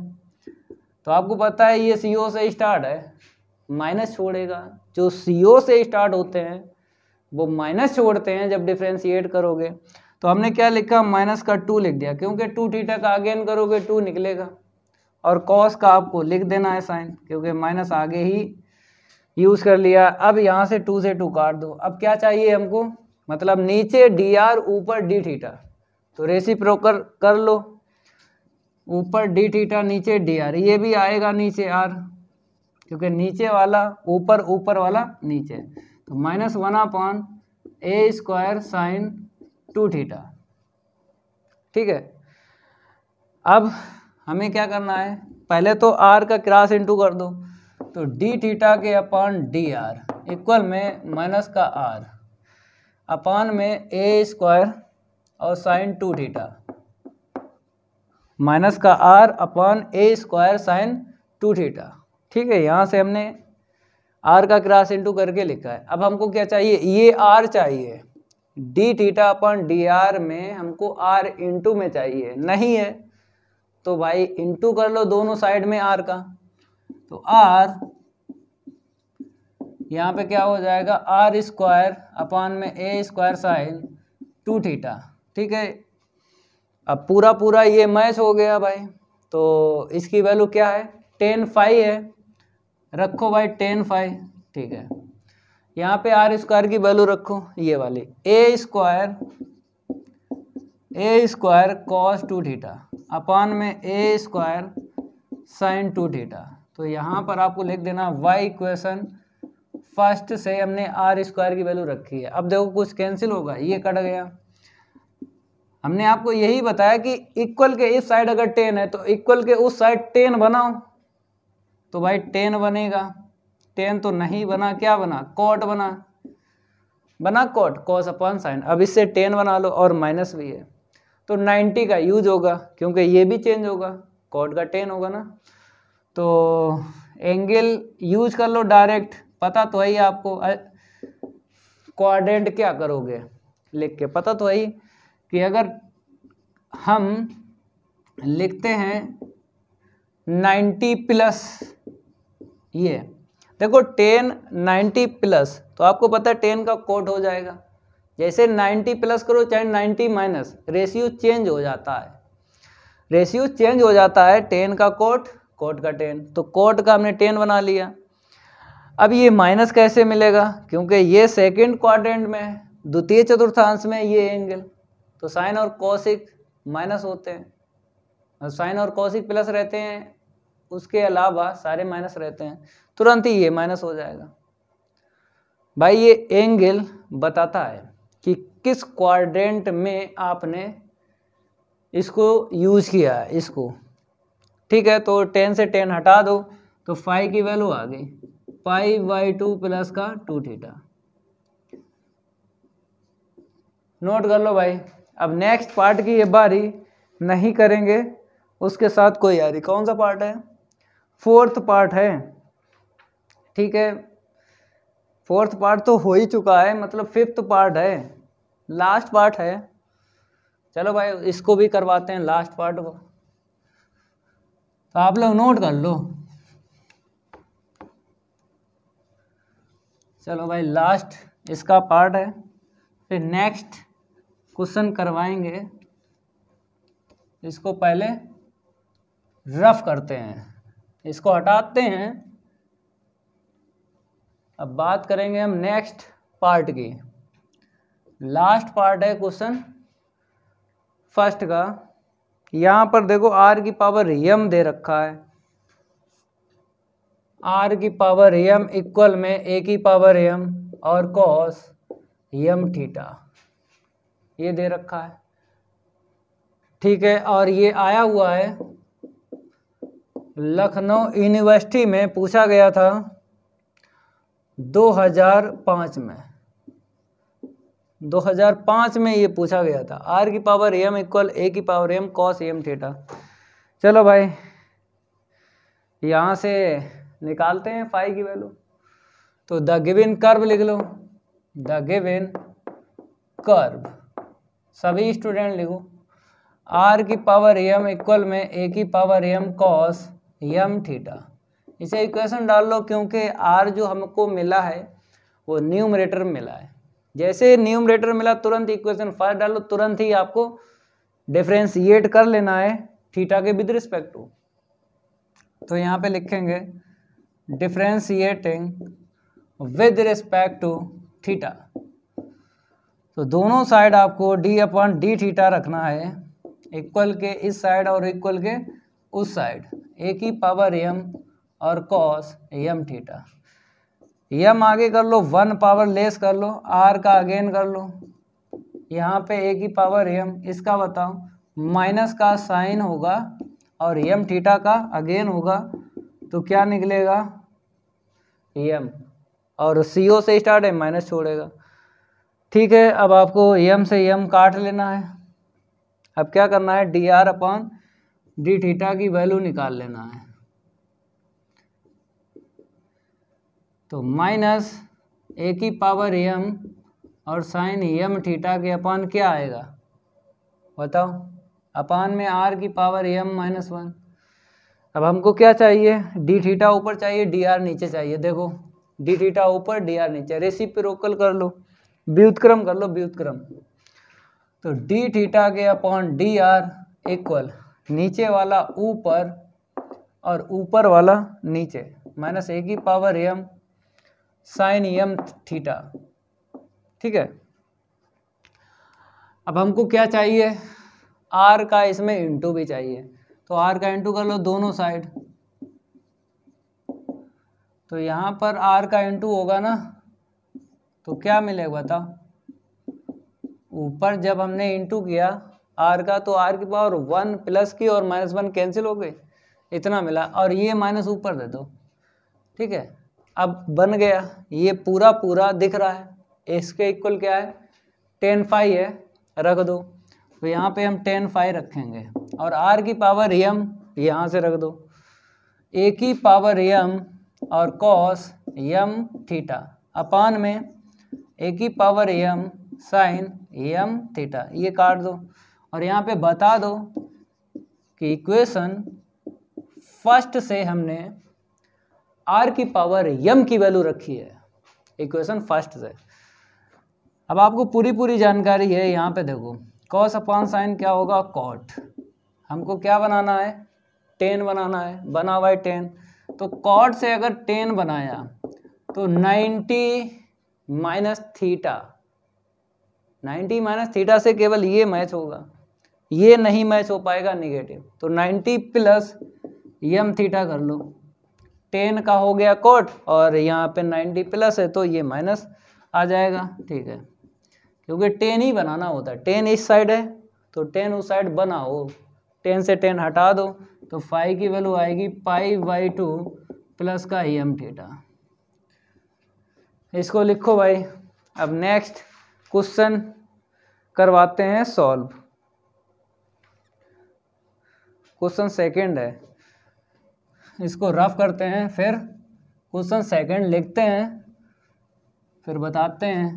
तो आपको पता है ये सी से स्टार्ट है माइनस छोड़ेगा जो सी से स्टार्ट होते हैं वो माइनस छोड़ते हैं जब डिफ्रेंशिएट करोगे तो हमने क्या लिखा माइनस का टू लिख दिया क्योंकि टू टीटा का अगेन करोगे टू निकलेगा और कॉस का आपको लिख देना है साइन क्योंकि माइनस आगे ही यूज़ कर लिया अब यहाँ से टू से टू काट दो अब क्या चाहिए हमको मतलब नीचे डी आर ऊपर डी थीटा तो रेसी प्रोकर कर लो ऊपर डी थीटा नीचे डी आर ये भी आएगा नीचे आर क्योंकि नीचे वाला ऊपर ऊपर वाला नीचे तो minus one upon a square sine two theta ठीक है अब हमें क्या करना है पहले तो आर का क्रास इंटू कर दो तो डी थीटा के अपॉन डी आर इक्वल में माइनस का आर अपॉन में ए स्क्वायर और साइन टू थीटा माइनस का r upon a square sine two theta ठीक है यहाँ से हमने आर का क्रास इंटू करके लिखा है अब हमको क्या चाहिए ये आर चाहिए d theta upon d r में हमको आर इंटू में चाहिए नहीं है तो भाई इंटू कर लो दोनों साइड में आर का तो आर यहाँ पे क्या हो जाएगा आर स्क्वायर अपान में a square sine two theta ठीक है अब पूरा पूरा ये मैच हो गया भाई तो इसकी वैल्यू क्या है टेन फाइव है रखो भाई टेन फाइव ठीक है यहाँ पे आर स्क्वायर की वैल्यू रखो ये वाली a square a square cos two theta upon में a square sine two theta तो यहाँ पर आपको लिख देना वाई इक्वेशन फर्स्ट से हमने आर स्क्वायर की वैल्यू रखी है अब देखो कुछ कैंसिल होगा ये कट गया हमने आपको यही बताया कि इक्वल के इस साइड अगर टेन है तो इक्वल के उस साइड टेन बनाओ तो भाई टेन बनेगा टेन तो नहीं बना क्या बना कॉट बना बना कॉट कॉस अपॉन साइन अब इससे टेन बना लो और माइनस भी है तो 90 का यूज होगा क्योंकि ये भी चेंज होगा कॉड का 10 होगा ना तो एंगल यूज कर लो डायरेक्ट पता तो है आपको क्वाड्रेंट क्या करोगे लिख के पता तो है कि अगर हम लिखते हैं 90 प्लस ये देखो 10 90 प्लस तो आपको पता है 10 का कोट हो जाएगा जैसे 90 प्लस करो चाहे 90 माइनस रेशियो चेंज हो जाता है रेशियो चेंज हो जाता है टेन का कोट कोट का टेन तो कोट का हमने टेन बना लिया अब ये माइनस कैसे मिलेगा क्योंकि ये सेकेंड क्वाड्रेंट में है द्वितीय चतुर्थांश में ये एंगल तो साइन और कौशिक माइनस होते हैं और साइन और कौशिक प्लस रहते हैं उसके अलावा सारे माइनस रहते हैं तुरंत ही ये माइनस हो जाएगा भाई ये एंगल बताता है किस क्वाड्रेंट में आपने इसको यूज़ किया है इसको ठीक है तो टेन से टेन हटा दो तो फाइव की वैल्यू आ गई फाइव बाई टू प्लस का टू थीटा नोट कर लो भाई अब नेक्स्ट पार्ट की ये बारी नहीं करेंगे उसके साथ कोई आ रही कौन सा पार्ट है फोर्थ पार्ट है ठीक है फोर्थ पार्ट तो हो ही चुका है मतलब फिफ्थ पार्ट है लास्ट पार्ट है चलो भाई इसको भी करवाते हैं लास्ट पार्ट को तो आप लोग नोट कर लो चलो भाई लास्ट इसका पार्ट है फिर नेक्स्ट क्वेश्चन करवाएंगे इसको पहले रफ करते हैं इसको हटाते हैं अब बात करेंगे हम नेक्स्ट पार्ट की लास्ट पार्ट है क्वेश्चन फर्स्ट का यहां पर देखो आर की पावर यम दे रखा है आर की पावर यम इक्वल में ए की पावर यम और कॉस यम थीटा ये दे रखा है ठीक है और ये आया हुआ है लखनऊ यूनिवर्सिटी में पूछा गया था 2005 में 2005 में ये पूछा गया था आर की पावर एम इक्वल ए की power m cos m theta चलो भाई यहाँ से निकालते हैं फाइव की वैल्यू तो द गिविन कर्व लिख लो द गिविन कर्व सभी स्टूडेंट लिखो आर की पावर एम इक्वल में ए की power m cos m theta इसे इक्वेशन डाल लो क्योंकि आर जो हमको मिला है वो न्यूमरेटर मिला है जैसे न्यूमरेटर मिला तुरंत इक्वेशन फाइव डालो तुरंत ही आपको डिफ्रेंसिएट कर लेना है थीटा के विद रिस्पेक्ट टू तो यहाँ पे लिखेंगे differentiating with respect to theta तो दोनों साइड आपको डी अपॉन डी थीटा रखना है इक्वल के इस साइड और इक्वल के उस साइड एक ही पावर एम और कॉस एम थीटा यम आगे कर लो वन पावर लेस कर लो आर का अगेन कर लो यहाँ पे ए की पावर यम इसका बताओ माइनस का साइन होगा और यम थीटा का अगेन होगा तो क्या निकलेगा यम और सी ओ से स्टार्ट है माइनस छोड़ेगा ठीक है अब आपको यम से यम काट लेना है अब क्या करना है d r upon d theta की वैल्यू निकाल लेना है तो माइनस ए की पावर एम और साइन एम थीटा के अपान क्या आएगा बताओ अपान में आर की पावर एम माइनस वन अब हमको क्या चाहिए डी थीटा ऊपर चाहिए डी आर नीचे चाहिए देखो डी थीटा ऊपर डी आर नीचे रोकल कर लो व्युतक्रम कर लो व्युतक्रम तो डी थीटा के अपॉन डी आर इक्वल नीचे वाला ऊपर और ऊपर वाला नीचे माइनस ए की power m sine m theta ठीक है अब हमको क्या चाहिए आर का इसमें इंटू भी चाहिए तो आर का इंटू कर लो दोनों साइड तो यहाँ पर आर का इंटू होगा ना तो क्या मिलेगा बताओ ऊपर जब हमने इंटू किया आर का तो आर की पावर वन प्लस की और माइनस वन कैंसिल हो गई इतना मिला और ये माइनस ऊपर दे दो ठीक है अब बन गया ये पूरा पूरा दिख रहा है इसके इक्वल क्या है टेन फाइव है रख दो तो यहाँ पे हम टेन फाइव रखेंगे और आर की पावर यम यहाँ से रख दो ए की पावर यम और कॉस यम थीटा अपान में ए की power m sine m theta ये काट दो और यहाँ पे बता दो कि इक्वेशन फर्स्ट से हमने आर की पावर यम की वैल्यू रखी है इक्वेशन फर्स्ट से अब आपको पूरी पूरी जानकारी है यहाँ पे देखो कॉस अपॉन साइन क्या होगा कॉट हमको क्या बनाना है टेन बनाना है बना हुआ है टेन तो कॉट से अगर टेन बनाया तो ninety minus theta ninety minus theta से केवल ये मैच होगा ये नहीं मैच हो पाएगा निगेटिव तो नाइन्टी प्लस यम थीटा कर लो टेन का हो गया कोट और यहाँ पे नाइन्टी प्लस है तो ये माइनस आ जाएगा ठीक है क्योंकि टेन ही बनाना होता है टेन इस साइड है तो टेन उस साइड बना हो टेन से टेन हटा दो तो फाइव की वैल्यू आएगी पाई बाई टू प्लस का ई एम थीटा इसको लिखो भाई अब नेक्स्ट क्वेश्चन करवाते हैं सॉल्व क्वेश्चन सेकंड है इसको रफ करते हैं फिर क्वेश्चन सेकंड लिखते हैं फिर बताते हैं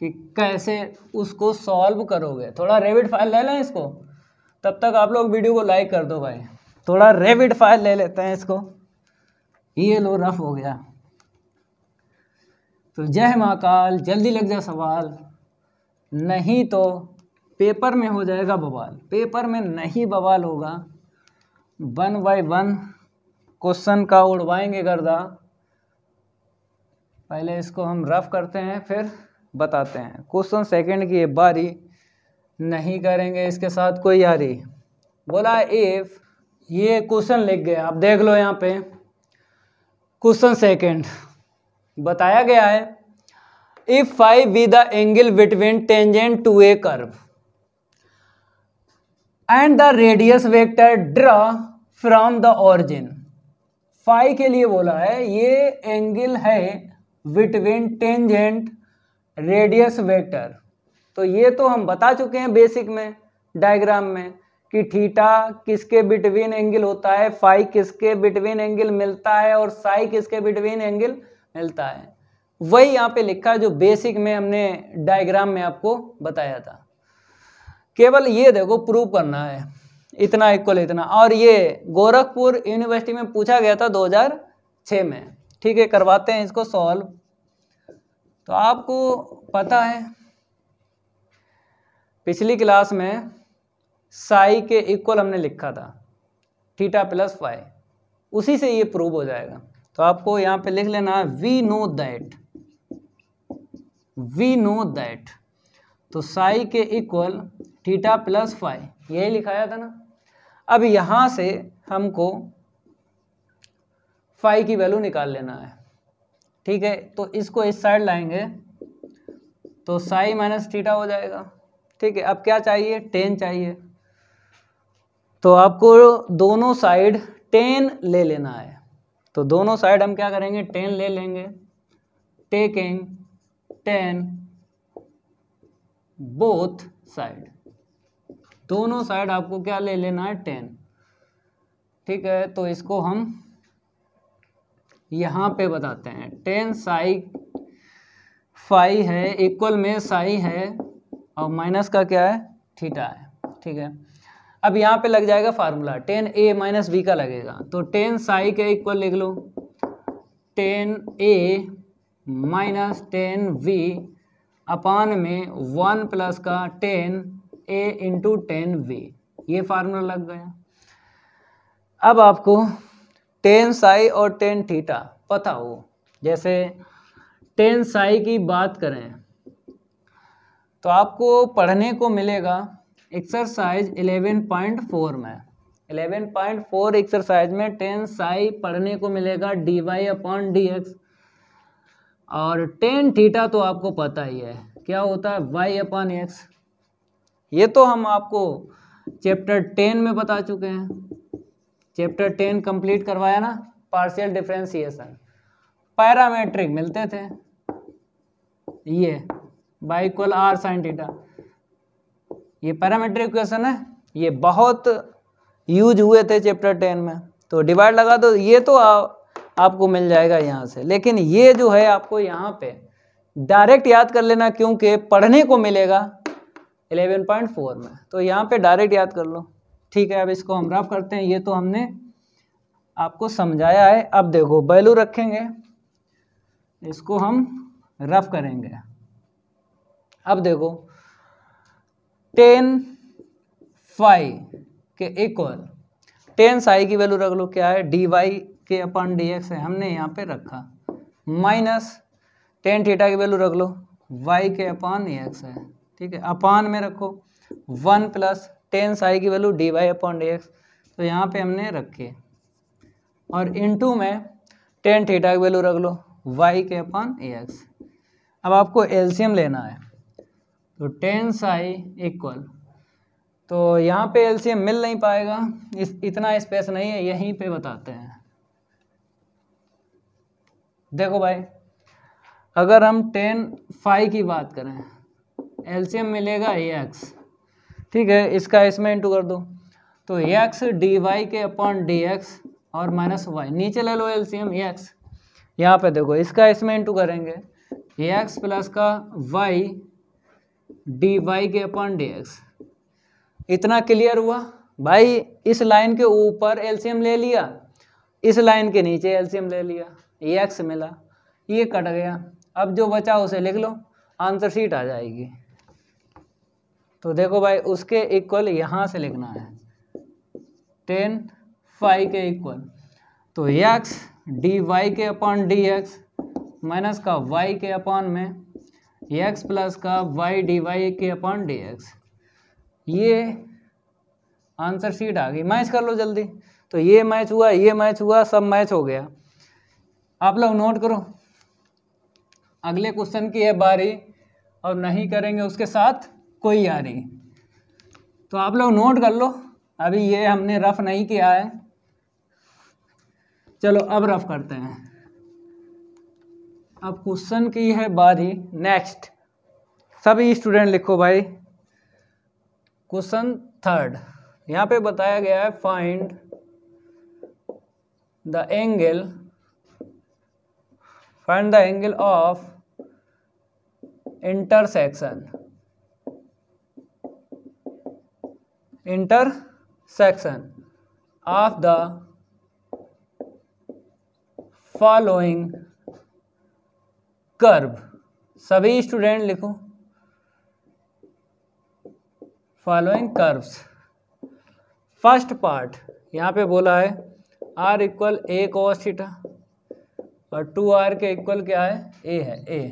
कि कैसे उसको सॉल्व करोगे थोड़ा रेविड फाइल ले लें इसको तब तक आप लोग वीडियो को लाइक कर दो भाई थोड़ा रेविड फाइल ले लेते हैं इसको ये लो रफ हो गया तो जय महाकाल जल्दी लग जाए सवाल नहीं तो पेपर में हो जाएगा बवाल पेपर में नहीं बवाल होगा वन बाई वन क्वेश्चन का उड़वाएंगे गर्दा पहले इसको हम रफ करते हैं फिर बताते हैं क्वेश्चन सेकंड की बारी नहीं करेंगे इसके साथ कोई यारी बोला इफ़ ये क्वेश्चन लिख गया आप देख लो यहाँ पे क्वेश्चन सेकंड बताया गया है if phi be the angle between tangent to a curve and the radius vector draw from the origin phi के लिए बोला है ये एंगल है बिटवीन टेंजेंट रेडियस वेक्टर तो ये तो हम बता चुके हैं बेसिक में डायग्राम में कि थीटा किसके बिटवीन एंगल होता है फाई किसके बिटवीन एंगल मिलता है और साई किसके बिटवीन एंगल मिलता है वही यहाँ पे लिखा जो बेसिक में हमने डायग्राम में आपको बताया था केवल ये देखो प्रूव करना है इतना इक्वल इतना और ये गोरखपुर यूनिवर्सिटी में पूछा गया था 2006 में ठीक है करवाते हैं इसको सॉल्व तो आपको पता है पिछली क्लास में साई के इक्वल हमने लिखा था थीटा प्लस फाइव उसी से ये प्रूव हो जाएगा तो आपको यहाँ पे लिख लेना है we know that we know that तो साई के इक्वल थीटा प्लस फाइव यही लिखाया था ना अब यहाँ से हमको फाइव की वैल्यू निकाल लेना है ठीक है तो इसको इस साइड लाएंगे तो साई माइनस थीटा हो जाएगा ठीक है अब क्या चाहिए टेन चाहिए तो आपको दोनों साइड टेन ले लेना है तो दोनों साइड हम क्या करेंगे टेन ले लेंगे टेकिंग टेन बोथ साइड दोनों साइड आपको क्या ले लेना है टेन ठीक है तो इसको हम यहाँ पे बताते हैं टेन साई फाई है इक्वल में साई है और माइनस का क्या है थीटा है ठीक है अब यहाँ पे लग जाएगा formula tan a minus b का लगेगा तो टेन साई के इक्वल लिख लो tan a minus tan b upon में वन प्लस का tan a into tan b ये फार्मूला लग गया अब आपको टेन साई और टेन थीटा पता हो जैसे टेन साई की बात करें तो आपको पढ़ने को मिलेगा एक्सरसाइज 11.4 में 11.4 एक्सरसाइज में टेन साई पढ़ने को मिलेगा d y upon d x और टेन थीटा तो आपको पता ही है क्या होता है वाई अपॉन एक्स ये तो हम आपको चैप्टर टेन में बता चुके हैं चैप्टर टेन कंप्लीट करवाया ना पार्शियल डिफ्रेंसिएशन पैरामेट्रिक मिलते थे ये बाई आर साइन डीटा ये पैरामेट्रिक इक्वेशन है ये बहुत यूज हुए थे चैप्टर टेन में तो डिवाइड लगा दो ये तो आ, आपको मिल जाएगा यहाँ से लेकिन ये जो है आपको यहाँ पे डायरेक्ट याद कर लेना क्योंकि पढ़ने को मिलेगा 11.4 में तो यहाँ पे डायरेक्ट याद कर लो ठीक है अब इसको हम रफ करते हैं ये तो हमने आपको समझाया है अब देखो बैलू रखेंगे इसको हम रफ करेंगे अब देखो टेन फाइव के इक्वल टेन साई की वैल्यू रख लो क्या है डी वाई के अपन डी एक्स है हमने यहाँ पे रखा माइनस टेन थीटा की वैल्यू रख लो वाई के अपन एक्स है ठीक है अपान में रखो वन प्लस टेन साई की value d y upon d x तो यहाँ पे हमने रखी और इनटू में टेन थीटा की वैल्यू रख लो वाई के अपॉन ए एक्स अब आपको एल्शियम लेना है तो टेन साई इक्वल तो यहाँ पे एल्शियम मिल नहीं पाएगा इस इतना स्पेस नहीं है यहीं पे बताते हैं देखो भाई अगर हम टेन फाई की बात करें एल्शियम मिलेगा ए एक्स ठीक है इसका इसमें इंटू कर दो तो ए एक्स डी वाई के अपॉन डी एक्स और माइनस वाई नीचे ले लो एल्शियम ए एक्स यहाँ पे देखो इसका इसमें इंटू करेंगे ए एक्स प्लस का वाई डी वाई के अपॉन डी एक्स इतना क्लियर हुआ भाई इस लाइन के ऊपर एल्शियम ले लिया इस लाइन के नीचे एल्शियम ले लिया ए एक्स मिला ये कट गया अब जो बचा उसे लिख लो आंसर शीट आ जाएगी तो देखो भाई उसके इक्वल यहाँ से लिखना है टेन फाइव के इक्वल तो एक्स डी वाई के अपॉन डी एक्स माइनस का वाई के अपॉन में एक्स प्लस का वाई डी वाई के अपॉन डी एक्स ये आंसर सीट आ गई मैच कर लो जल्दी तो ये मैच हुआ ये मैच हुआ सब मैच हो गया आप लोग नोट करो अगले क्वेश्चन की है बारी और नहीं करेंगे उसके साथ कोई आ रही तो आप लोग नोट कर लो अभी ये हमने रफ नहीं किया है चलो अब रफ करते हैं अब क्वेश्चन की है बारी नेक्स्ट सभी स्टूडेंट लिखो भाई क्वेश्चन थर्ड यहाँ पे बताया गया है find the angle find the angle of intersection intersection of the following curve सभी स्टूडेंट लिखो फॉलोइंग कर्व्स फर्स्ट पार्ट यहाँ पे बोला है आर इक्वल ए कॉस थीटा और टू आर के इक्वल क्या है ए है ए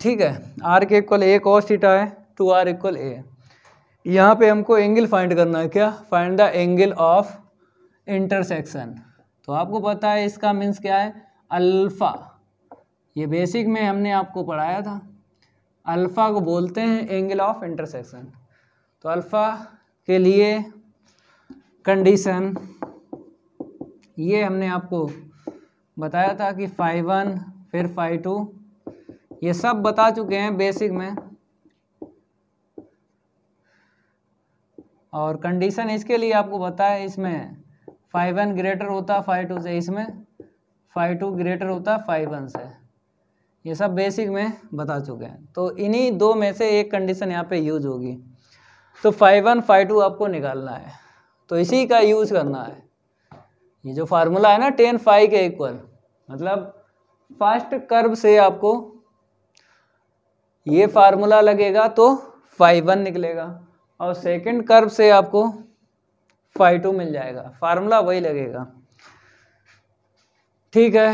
ठीक है आर के इक्वल ए कॉस थीटा है टू आर इक्वल ए है यहाँ पे हमको एंगल फाइंड करना है क्या find the angle of intersection तो आपको पता है इसका मीन्स क्या है अल्फ़ा ये बेसिक में हमने आपको पढ़ाया था अल्फ़ा को बोलते हैं एंगल ऑफ इंटरसेक्शन तो अल्फ़ा के लिए कंडीशन ये हमने आपको बताया था कि फाइव वन फिर फाइव टू ये सब बता चुके हैं बेसिक में और कंडीशन इसके लिए आपको बताया इसमें फाइव वन ग्रेटर होता है फाइव टू से इसमें फाइव टू ग्रेटर होता है फाइव वन से ये सब बेसिक में बता चुके हैं तो इन्हीं दो में से एक कंडीशन यहाँ पे यूज होगी तो फाइव वन फाइव टू आपको निकालना है तो इसी का यूज़ करना है ये जो फार्मूला है ना टेन फाइव के इक्वल मतलब फास्ट कर्व से आपको ये फार्मूला लगेगा तो फाइव वन निकलेगा और सेकंड कर्व से आपको फाइव टू मिल जाएगा फार्मूला वही लगेगा ठीक है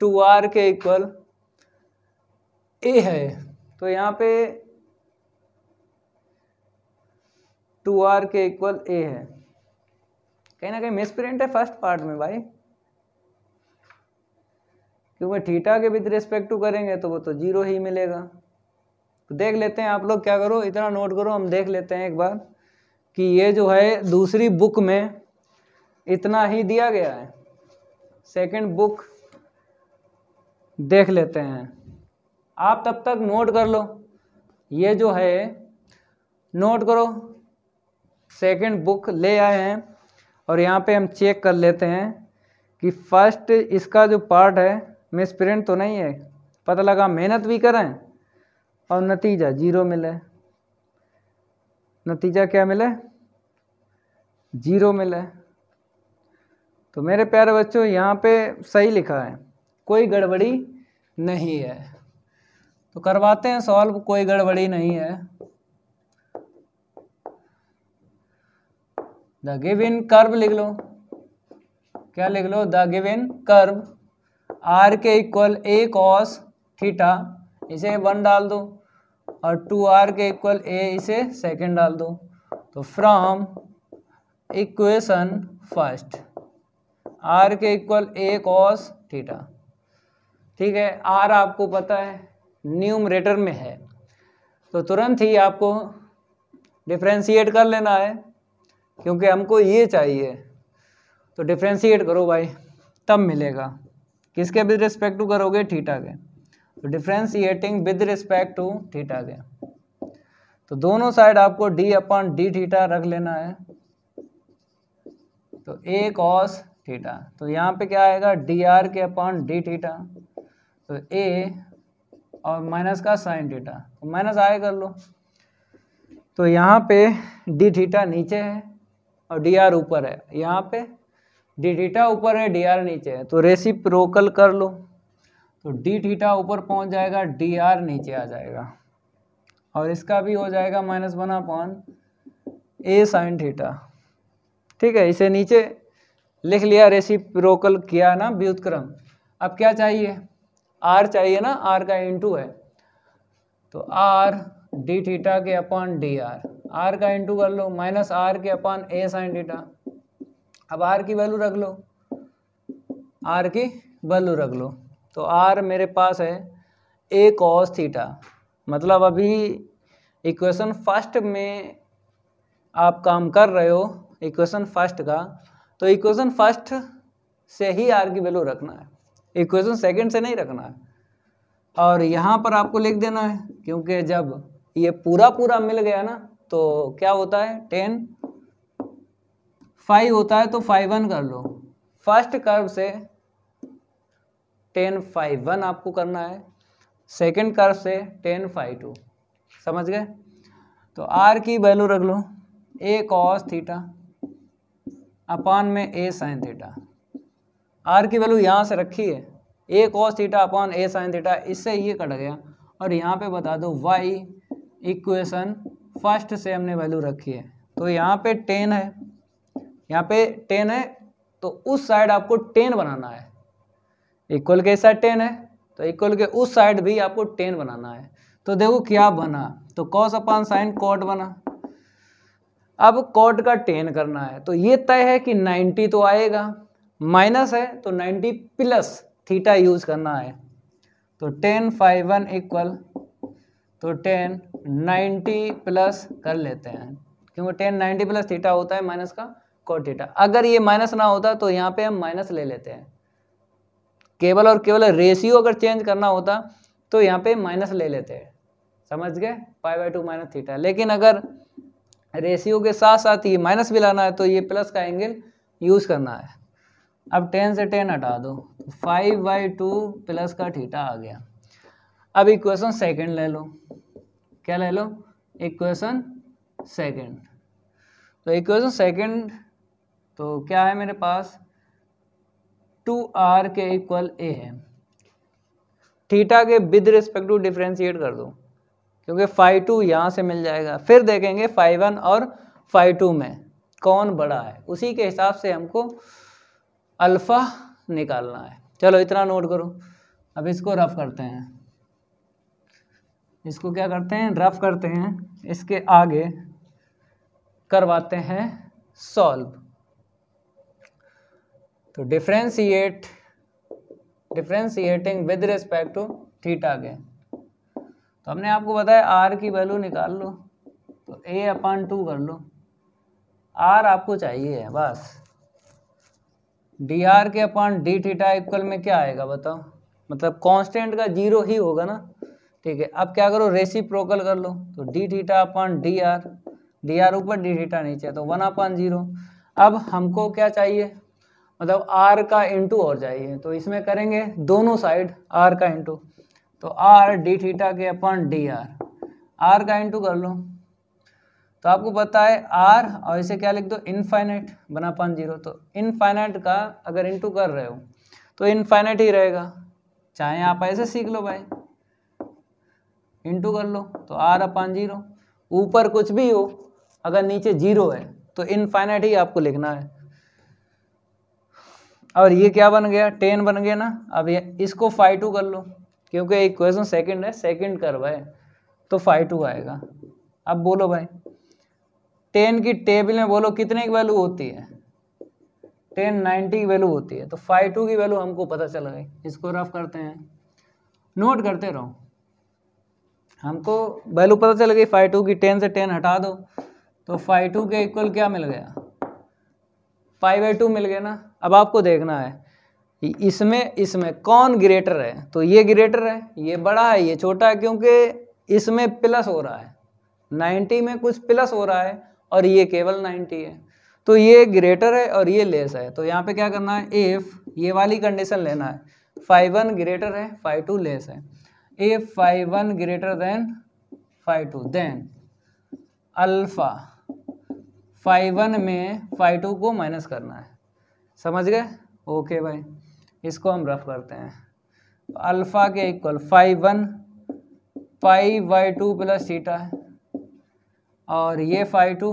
टू आर के इक्वल ए है तो यहाँ पे टू आर के इक्वल ए है कहीं ना कहीं मिस प्रिंट है फर्स्ट पार्ट में भाई क्योंकि थीटा के विद रिस्पेक्ट टू करेंगे तो वो तो जीरो ही मिलेगा तो देख लेते हैं आप लोग क्या करो इतना नोट करो हम देख लेते हैं एक बार कि ये जो है दूसरी बुक में इतना ही दिया गया है सेकंड बुक देख लेते हैं आप तब तक नोट कर लो ये जो है नोट करो सेकंड बुक ले आए हैं और यहाँ पे हम चेक कर लेते हैं कि फर्स्ट इसका जो पार्ट है मिसप्रिंट तो नहीं है पता लगा मेहनत भी करें और नतीजा जीरो मिले नतीजा क्या मिले जीरो मिले तो मेरे प्यारे बच्चों यहाँ पे सही लिखा है कोई गड़बड़ी नहीं है तो करवाते हैं सॉल्व कोई गड़बड़ी नहीं है द गिव इन कर्व लिख लो क्या लिख लो the given curve r के इक्वल ए कॉस थीटा इसे वन डाल दो और टू आर के इक्वल ए इसे सेकेंड डाल दो तो फ्रॉम इक्वेशन फर्स्ट आर के इक्वल ए कॉस थीटा ठीक है आर आपको पता है न्यूमरेटर में है तो तुरंत ही आपको डिफ्रेंशिएट कर लेना है क्योंकि हमको ये चाहिए तो डिफ्रेंशिएट करो भाई तब मिलेगा किसके विद रिस्पेक्ट टू करोगे थीटा के तो differentiating with respect to theta के तो दोनों साइड आपको डी अपॉन डी थीटा रख लेना है तो ए कॉस थीटा तो यहाँ पे क्या आएगा डी आर के अपॉन डी थीटा तो ए और माइनस का साइन थीटा तो माइनस आए कर लो तो यहाँ पे डी थीटा नीचे है और डी आर ऊपर है यहाँ पे डी थीटा ऊपर है डी आर नीचे है तो रेसिप्रोकल कर लो तो डी थीटा ऊपर पहुंच जाएगा डी आर नीचे आ जाएगा और इसका भी हो जाएगा minus one upon a sine theta ठीक है इसे नीचे लिख लिया रोकल किया ना व्युतक्रम अब क्या चाहिए आर चाहिए ना आर का इंटू है तो आर डी थीटा के अपॉन डी आर आर का इंटू कर लो माइनस आर के अपॉन ए साइन थीटा अब आर की वैल्यू रख लो आर की वैल्यू रख लो तो आर मेरे पास है ए कॉस थीटा मतलब अभी इक्वेशन फर्स्ट में आप काम कर रहे हो इक्वेशन फर्स्ट का तो इक्वेशन फर्स्ट से ही आर की वैल्यू रखना है इक्वेशन सेकंड से नहीं रखना है और यहाँ पर आपको लिख देना है क्योंकि जब ये पूरा पूरा मिल गया ना तो क्या होता है टेन फाइव होता है तो फाइव वन कर लो फर्स्ट कर्व से टेन फाइव वन आपको करना है सेकेंड कर्व से टेन फाइव टू समझ गए तो आर की वैल्यू रख लो ए कॉस थीटा अपान में ए साइन थीटा आर की वैल्यू यहाँ से रखी है a cos theta upon A sine theta इससे ये कट गया और यहाँ पे बता दो वाई इक्वेशन फर्स्ट से हमने वैल्यू रखी है तो यहाँ पे टेन है यहाँ पे टेन है तो उस साइड आपको टेन बनाना है इक्वल के साइड टेन है तो इक्वल के उस साइड भी आपको टेन बनाना है तो देखो क्या बना तो कॉस अपान साइन कॉट बना अब कॉट का टेन करना है तो ये तय है कि नाइन्टी तो आएगा माइनस है तो नाइन्टी प्लस थीटा यूज करना है तो टेन फाइव वन इक्वल तो टेन नाइन्टी प्लस कर लेते हैं क्योंकि टेन नाइन्टी प्लस थीटा होता है माइनस का कॉट थीटा अगर ये माइनस ना होता तो यहाँ पे हम माइनस ले लेते हैं केवल और केवल रेशियो अगर चेंज करना होता तो यहाँ पे माइनस ले लेते हैं समझ गए phi by two minus theta लेकिन अगर रेशियो के साथ साथ ये माइनस भी लाना है तो ये प्लस का एंगल यूज़ करना है अब टेन से टेन हटा दो फाइव बाई टू प्लस का थीटा आ गया अब इक्वेशन सेकंड ले लो क्या ले लो इक्वेशन सेकंड तो इक्वेशन सेकंड तो क्या है मेरे पास टू आर के इक्वल ए है थीटा के विद रिस्पेक्ट टू डिफ्रेंशिएट कर दो क्योंकि फाइव टू यहाँ से मिल जाएगा फिर देखेंगे फाइव वन और फाइव टू में कौन बड़ा है उसी के हिसाब से हमको अल्फ़ा निकालना है चलो इतना नोट करो अब इसको रफ करते हैं इसको क्या करते हैं रफ करते हैं इसके आगे करवाते हैं सॉल्व तो differentiate differentiating with respect to theta के तो हमने आपको बताया आर की वैल्यू निकाल लो तो ए अपान टू कर लो आर आपको चाहिए है बस डी आर के अपान डी थीटा इक्वल में क्या आएगा बताओ मतलब कांस्टेंट का जीरो ही होगा ना ठीक है अब क्या करो रेसी प्रोकल कर लो तो d theta upon d R d are ऊपर डी थीटा नीचे तो वन अपान जीरो अब हमको क्या चाहिए मतलब आर का इंटू और जाइए तो इसमें करेंगे दोनों साइड आर का इंटू तो आर डी थीटा के अपन डी आर आर का इंटू कर लो तो आपको पता है आर और इसे क्या लिख दो इनफाइनाइट बना पान जीरो तो इनफाइनाइट का अगर इंटू कर रहे हो तो इनफाइनाइट ही रहेगा चाहे आप ऐसे सीख लो भाई इंटू कर लो तो आर अपान जीरो ऊपर कुछ भी हो अगर नीचे जीरो है तो इनफाइनाइट ही आपको लिखना है और ये क्या बन गया टेन बन गया ना अब ये इसको फाइव टू कर लो क्योंकि क्वेश्चन सेकंड है सेकंड कर भाई तो फाइव टू आएगा अब बोलो भाई टेन की टेबल में बोलो कितने की वैल्यू होती है टेन नाइन्टी की वैल्यू होती है तो फाइव टू की वैल्यू हमको पता चल गई इसको रफ करते हैं नोट करते रहो हमको वैल्यू पता चल गई फाइव टू की टेन से टेन हटा दो तो फाइव टू के इक्वल क्या मिल गया फाइव बाई टू मिल गया ना अब आपको देखना है इसमें इसमें कौन ग्रेटर है तो ये ग्रेटर है ये बड़ा है ये छोटा है क्योंकि इसमें प्लस हो रहा है 90 में कुछ प्लस हो रहा है और ये केवल 90 है तो ये ग्रेटर है और ये लेस है तो यहाँ पे क्या करना है इफ़ ये वाली कंडीशन लेना है फाइव वन ग्रेटर है फाइव टू लेस है if five one greater then five two then alpha five one में फाइव टू को माइनस करना है समझ गए ओके भाई इसको हम रफ करते हैं अल्फ़ा के equal five one pi by two plus theta है और ये five two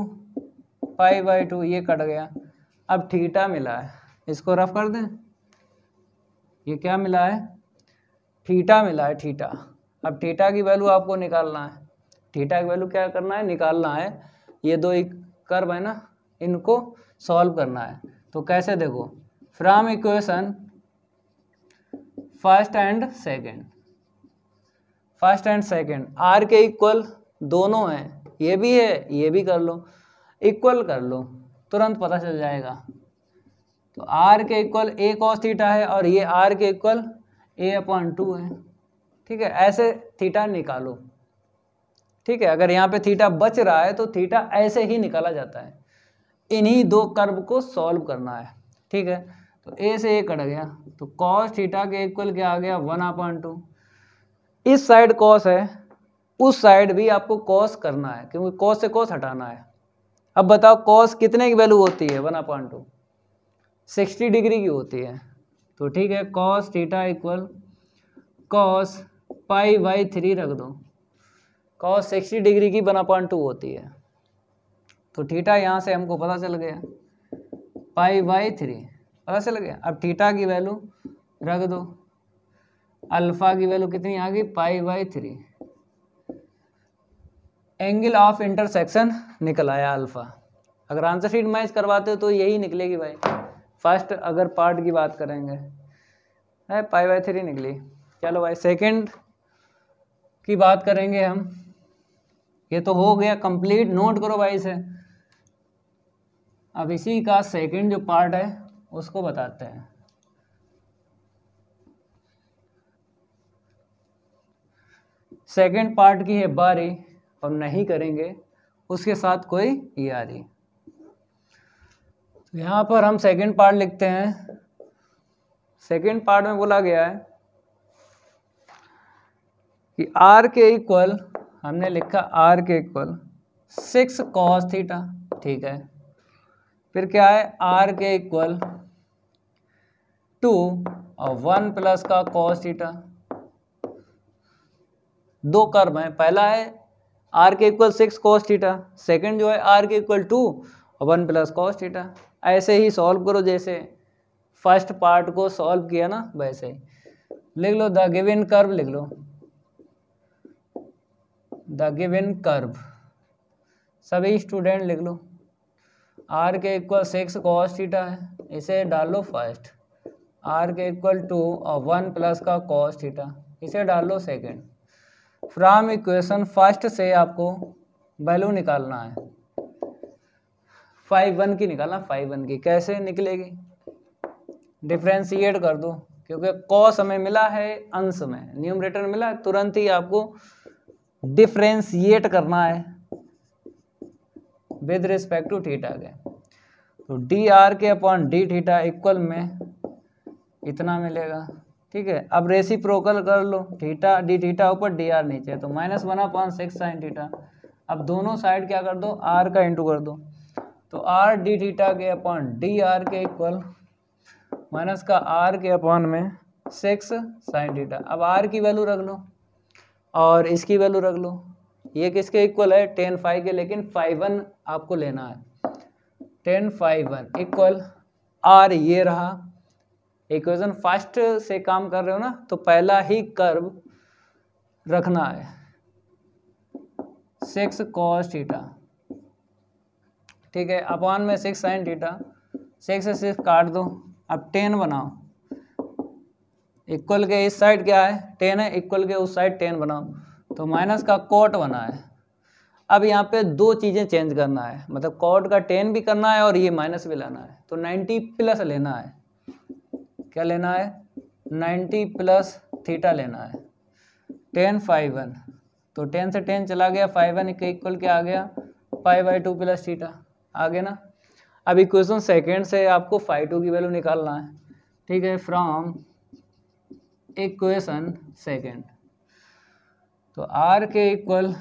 pi by two ये कट गया अब थीटा मिला है इसको रफ कर दें ये क्या मिला है थीटा मिला है थीटा अब थीटा की वैल्यू आपको निकालना है थीटा की वैल्यू क्या करना है निकालना है ये दो एक कर्व है ना इनको सॉल्व करना है तो कैसे देखो from equation first and second first and second R के इक्वल दोनों हैं ये भी है ये भी कर लो इक्वल कर लो तुरंत पता चल जाएगा तो आर के इक्वल ए कॉस थीटा है और ये आर के इक्वल ए अपॉन टू है ठीक है ऐसे थीटा निकालो ठीक है अगर यहाँ पे थीटा बच रहा है तो थीटा ऐसे ही निकाला जाता है इन्हीं दो कर्व को सॉल्व करना है ठीक है तो ए से ए कट गया तो कॉस थीटा के इक्वल क्या आ गया वन अपॉइंट टू इस साइड कॉस है उस साइड भी आपको कॉस करना है क्योंकि कॉस से कॉस हटाना है अब बताओ कॉस कितने की वैल्यू होती है one upon two sixty degree की होती है तो ठीक है cos theta equal cos pi by three रख दो कॉस सिक्सटी डिग्री की वन अपॉइंट टू होती है तो थीटा यहाँ से हमको पता चल गया पाई बाई थ्री पता चल गया अब थीटा की वैल्यू रख दो अल्फ़ा की वैल्यू कितनी आ गई pi by three angle of intersection निकल आया अल्फ़ा अगर आंसर शीट मैच करवाते हो तो यही निकलेगी भाई फर्स्ट अगर पार्ट की बात करेंगे पाई बाई थ्री निकली चलो भाई सेकंड की बात करेंगे हम ये तो हो गया कंप्लीट नोट करो भाई इसे अब इसी का सेकंड जो पार्ट है उसको बताते हैं सेकंड पार्ट की है बारी और नहीं करेंगे उसके साथ कोई यारी तो यहाँ पर हम सेकंड पार्ट लिखते हैं सेकंड पार्ट में बोला गया है कि आर के इक्वल हमने लिखा आर के इक्वल सिक्स कॉस थीटा ठीक है फिर क्या है आर के इक्वल टू और वन प्लस का कॉस थीटा दो कर्म है पहला है आर के equal six cos theta second जो है आर के इक्वल टू और वन प्लस कॉस थीटा ऐसे ही सॉल्व करो जैसे फर्स्ट पार्ट को सॉल्व किया ना वैसे ही लिख लो द गिवन कर्व लिख लो द गिवन कर्व सभी स्टूडेंट लिख लो आर के इक्वल सिक्स कॉस थीटा है इसे डालो फर्स्ट आर के इक्वल टू और वन प्लस का कॉस थीटा इसे डालो सेकेंड फ्राम इक्वेशन फर्स्ट से आपको वैल्यू निकालना है फाइव वन की निकालना फाइव वन की कैसे निकलेगी डिफ्रेंशिएट कर दो क्योंकि कॉस हमें मिला है अंश में न्यूम रिटर्न मिला है तुरंत ही आपको डिफ्रेंशिएट करना है विद रिस्पेक्ट टू थीटा के तो डी आर के अपॉन डी थीटा इक्वल में इतना मिलेगा ठीक है अब रेसी प्रोकल कर लो थीटा डी थीटा ऊपर डी आर नीचे तो minus one upon six sine theta अब दोनों साइड क्या कर दो आर का इंटू कर दो तो आर डी थीटा के अपॉन डी आर के इक्वल माइनस का आर के अपॉन में सिक्स साइन थीटा अब आर की वैल्यू रख लो और इसकी वैल्यू रख लो ये किसके इक्वल है टेन फाइव के लेकिन फाइव वन आपको लेना है tan five one equal R ये रहा इक्वेशन फर्स्ट से काम कर रहे हो ना तो पहला ही कर्व रखना है सिक्स कॉस थीटा ठीक है अपान में six sine theta six six सिर्फ काट दो अब टेन बनाओ इक्वल के इस साइड क्या है टेन है इक्वल के उस साइड टेन बनाओ तो माइनस का कोट बना है अब यहाँ पे दो चीज़ें चेंज करना है मतलब कॉर्ड का टेन भी करना है और ये माइनस भी लाना है तो नाइन्टी प्लस लेना है क्या लेना है नाइन्टी प्लस थीटा लेना है टेन फाइव वन तो टेन से टेन चला गया फाइव वन इक्वल क्या आ गया five by two plus theta आ गया ना अब इक्वेशन सेकेंड से आपको फाइव टू की वैल्यू निकालना है ठीक है फ्रॉम इक्वेशन सेकेंड तो आर के इक्वल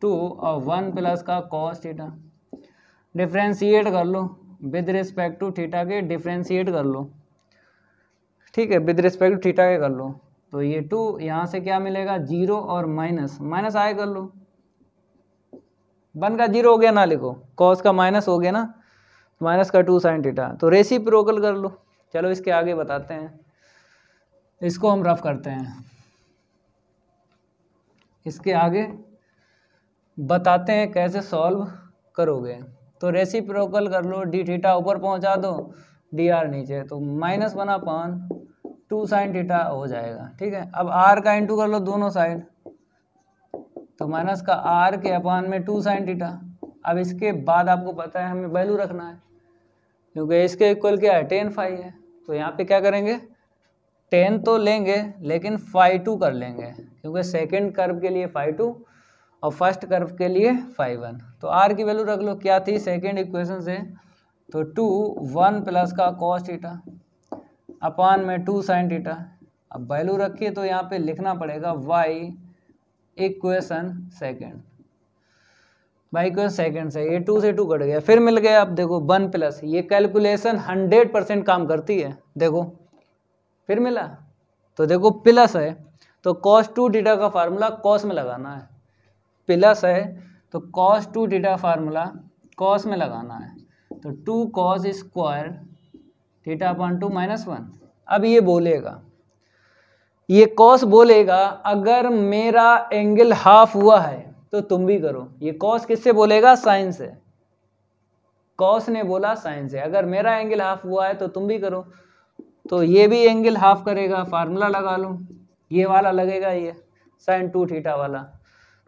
टू और वन प्लस का कॉस थीटा डिफ्रेंशिएट कर लो विद रिस्पेक्ट टू थीटा के डिफ्रेंशिएट कर लो ठीक है विद रिस्पेक्ट टू थीटा के कर लो तो ये टू यहाँ से क्या मिलेगा जीरो और माइनस माइनस आए कर लो वन का जीरो हो गया ना लिखो कॉस का माइनस हो गया ना माइनस का टू साइन थीटा तो रेसी प्रोकल कर लो चलो इसके आगे बताते हैं इसको हम रफ करते हैं इसके आगे बताते हैं कैसे सॉल्व करोगे तो रेसिप्रोकल कर लो डी थीटा ऊपर पहुंचा दो डी आर नीचे तो माइनस बना पान टू साइन थीटा हो जाएगा ठीक है अब आर का इंटू कर लो दोनों साइड तो माइनस का आर के अपान में टू साइन थीटा अब इसके बाद आपको पता है हमें वैल्यू रखना है क्योंकि इसके इक्वल क्या है टेन फाइव है तो यहाँ पे क्या करेंगे टेन तो लेंगे लेकिन फाइव टू कर लेंगे क्योंकि सेकेंड कर्व के लिए फाइव टू और फर्स्ट कर्व के लिए फाइव वन तो आर की वैल्यू रख लो क्या थी सेकेंड इक्वेशन से तो टू वन प्लस का कॉस डीटा अपान में टू साइन डीटा अब वैल्यू रखिए तो यहाँ पे लिखना पड़ेगा by equation second by equation second से ये टू से टू कट गया फिर मिल गया अब देखो वन प्लस ये कैलकुलेशन हंड्रेड परसेंट काम करती है देखो फिर मिला तो देखो प्लस है तो कॉस टू डीटा का फार्मूला कॉस में लगाना है प्लस है तो cos two theta formula cos में लगाना है तो two cos square theta upon two minus one अब ये बोलेगा ये कॉस बोलेगा अगर मेरा एंगल हाफ हुआ है तो तुम भी करो ये कॉस किससे बोलेगा साइंस से कॉस ने बोला साइंस से अगर मेरा एंगल हाफ हुआ है तो तुम भी करो तो ये भी एंगल हाफ करेगा फार्मूला लगा लो ये वाला लगेगा ये साइन टू थीटा वाला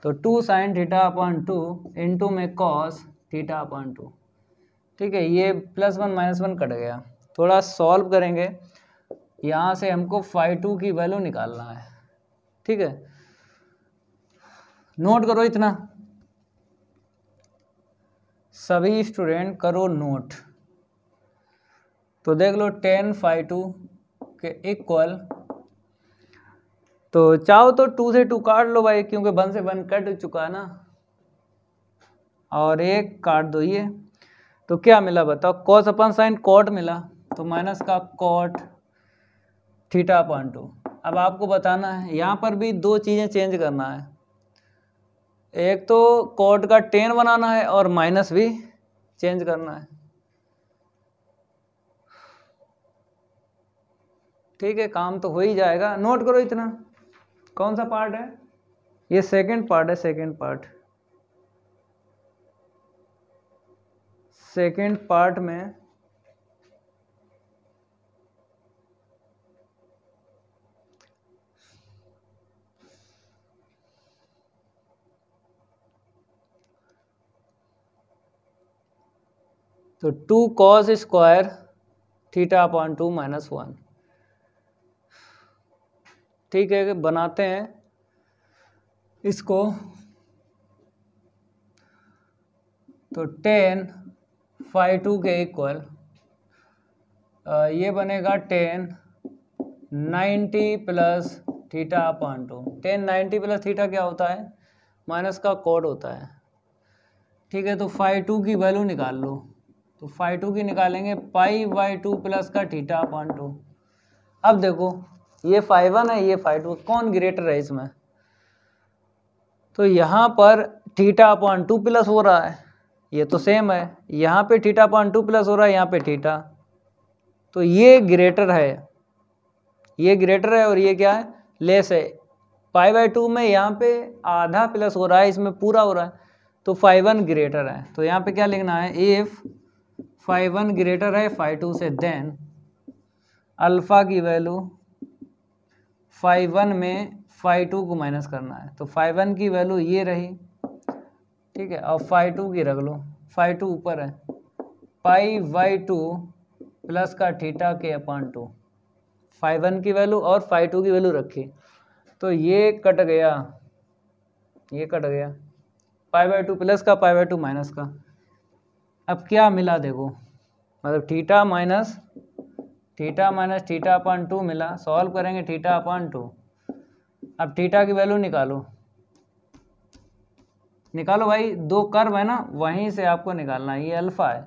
तो two sine theta upon two into में कॉस थीटा अपॉन टू ठीक है ये plus one minus one cut गया थोड़ा सॉल्व करेंगे यहाँ से हमको फाइव टू की वैल्यू निकालना है ठीक है नोट करो इतना सभी स्टूडेंट करो नोट तो देख लो टेन फाइव टू के इक्वल तो चाहो तो टू से टू काट लो भाई क्योंकि वन से वन कट चुका है ना और एक काट दो ये तो क्या मिला बताओ कॉस अपन साइन कॉट मिला तो माइनस का कॉट थीटा अपन टू अब आपको बताना है यहाँ पर भी दो चीज़ें चेंज करना है एक तो कॉट का टेन बनाना है और माइनस भी चेंज करना है ठीक है काम तो हो ही जाएगा नोट करो इतना कौन सा पार्ट है ये सेकंड पार्ट है सेकंड पार्ट सेकंड पार्ट में तो two cos square theta upon two minus one ठीक है बनाते हैं इसको तो टेन फाइव टू के इक्वल ये बनेगा tan ninety plus theta upon two tan ninety plus theta क्या होता है माइनस का कोड होता है ठीक है तो फाइव टू की वैल्यू निकाल लो तो फाइव टू की निकालेंगे पाई बाई टू प्लस का थीटा अपॉन टू अब देखो ये फाइव वन है ये फाइव टू कौन ग्रेटर है इसमें तो यहाँ पर थीटा अपॉन टू प्लस हो रहा है ये तो सेम है यहाँ पे थीटा अपॉन टू प्लस हो रहा है यहाँ पे थीटा तो ये ग्रेटर है ये ग्रेटर है और ये क्या है लेस है फाइव बाई टू में यहाँ पे आधा प्लस हो रहा है इसमें पूरा हो रहा है तो फाइव वन ग्रेटर है तो यहाँ पे क्या लिखना है इफ़ फाइव वन ग्रेटर है फाइव टू से देन अल्फ़ा की वैल्यू फाइव वन में फाइव टू को माइनस करना है तो फाइव वन की वैल्यू ये रही ठीक है और फाइव टू की रख लो फाइव टू ऊपर है पाई वाई टू प्लस का थीटा के अपॉन टू फाइव वन की वैल्यू और फाइव टू की वैल्यू रखी तो ये कट गया ये कट गया पाई बाई टू प्लस का पाई बाई टू माइनस का अब क्या मिला देखो मतलब theta minus theta minus theta upon two मिला सॉल्व करेंगे थीटा अपॉन टू अब थीटा की वैल्यू निकालो निकालो भाई दो कर्व है ना वहीं से आपको निकालना है ये अल्फा है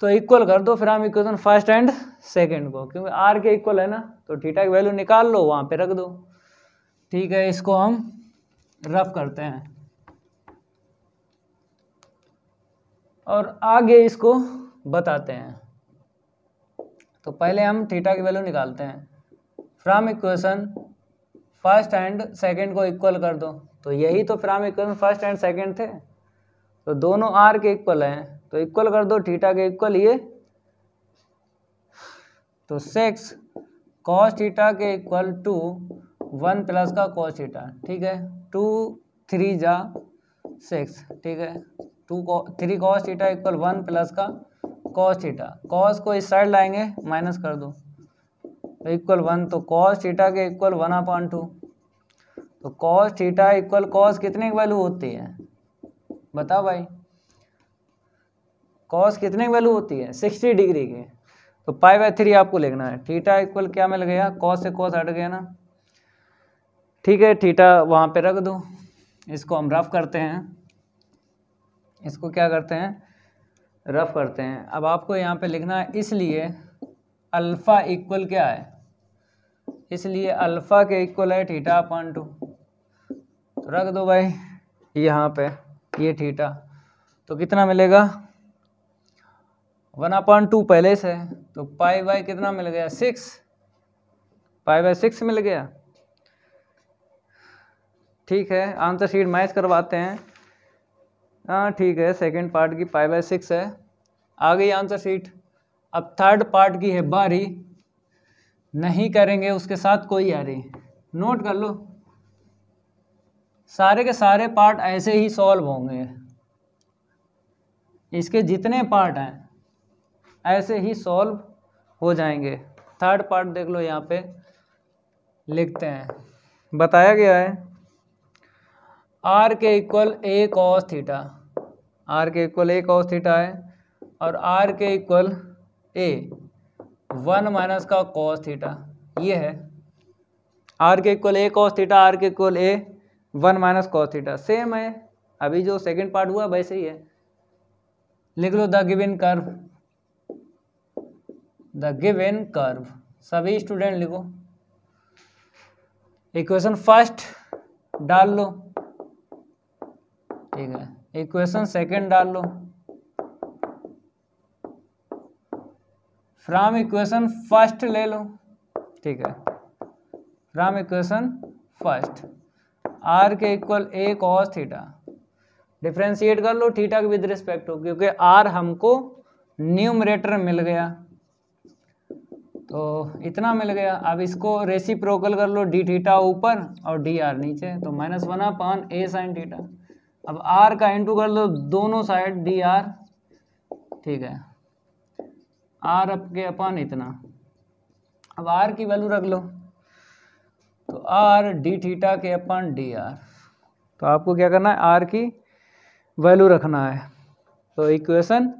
तो इक्वल कर दो फिर हम इक्वेशन फर्स्ट एंड सेकंड को क्योंकि आर के इक्वल है ना तो थीटा की वैल्यू निकाल लो वहाँ पे रख दो ठीक है इसको हम रफ करते हैं और आगे इसको बताते हैं तो पहले हम थीटा की वैल्यू निकालते हैं from equation first and second को इक्वल कर दो तो यही तो from equation first and second थे तो दोनों आर के इक्वल हैं तो इक्वल कर दो थीटा के इक्वल ये तो सिक्स कॉस थीटा के इक्वल टू वन प्लस का कॉस थीटा ठीक है टू थ्री जा सिक्स ठीक है two three cos theta equal one plus का कॉस थीटा कॉस को इस साइड लाएंगे माइनस कर दो तो इक्वल वन तो कॉस थीटा के इक्वल वन अपॉन टू तो कॉस थीटा इक्वल कॉस कितने की वैल्यू होती है बताओ भाई कॉस कितने की वैल्यू होती है सिक्सटी डिग्री के तो पाई बाई थ्री आपको लिखना है थीटा इक्वल क्या मिल गया कॉस से कॉस हट गया ना ठीक है थीटा वहाँ पे रख दो इसको हम रफ करते हैं इसको क्या करते हैं रफ़ करते हैं अब आपको यहाँ पे लिखना है इसलिए अल्फ़ा इक्वल क्या है इसलिए अल्फ़ा के इक्वल है थीटा अपन टू तो रख दो भाई यहाँ पे ये थीटा तो कितना मिलेगा वन अपॉइंट टू पहले से तो पाई बाई कितना मिल गया सिक्स पाई बाई सिक्स मिल गया ठीक है आंसर शीट मैच करवाते हैं हाँ ठीक है सेकंड पार्ट की फाइव बाई सिक्स है आ गई आंसर सीट अब थर्ड पार्ट की है बारी नहीं करेंगे उसके साथ कोई आ रही नोट कर लो सारे के सारे पार्ट ऐसे ही सॉल्व होंगे इसके जितने पार्ट हैं ऐसे ही सॉल्व हो जाएंगे थर्ड पार्ट देख लो यहाँ पे लिखते हैं बताया गया है आर के इक्वल ए कॉस थीटा आर के इक्वल ए कॉस थीटा है और आर के इक्वल ए वन माइनस का कॉस थीटा ये है आर के इक्वल ए कॉस थीटा आर के इक्वल ए one minus cos theta same है अभी जो सेकंड पार्ट हुआ वैसे ही है लिख लो the given curve the given curve सभी स्टूडेंट लिखो इक्वेशन फर्स्ट डाल लो ठीक है इक्वेशन सेकंड डाल लो फ्रॉम इक्वेशन फर्स्ट ले लो ठीक है फ्रॉम इक्वेशन फर्स्ट आर के इक्वल ए कॉस थीटा डिफ्रेंशिएट कर लो थीटा के विद रिस्पेक्ट टू क्योंकि आर हमको न्यूमरेटर मिल गया तो इतना मिल गया अब इसको रेसी प्रोकल कर लो डी थीटा ऊपर और डी आर नीचे तो minus one upon A sine theta अब आर का इंटू कर लो दोनों साइड डी आर ठीक है आर अप के अपन इतना अब आर की वैल्यू रख लो तो आर डी थीटा के अपन डी आर तो आपको क्या करना है आर की वैल्यू रखना है तो इक्वेशन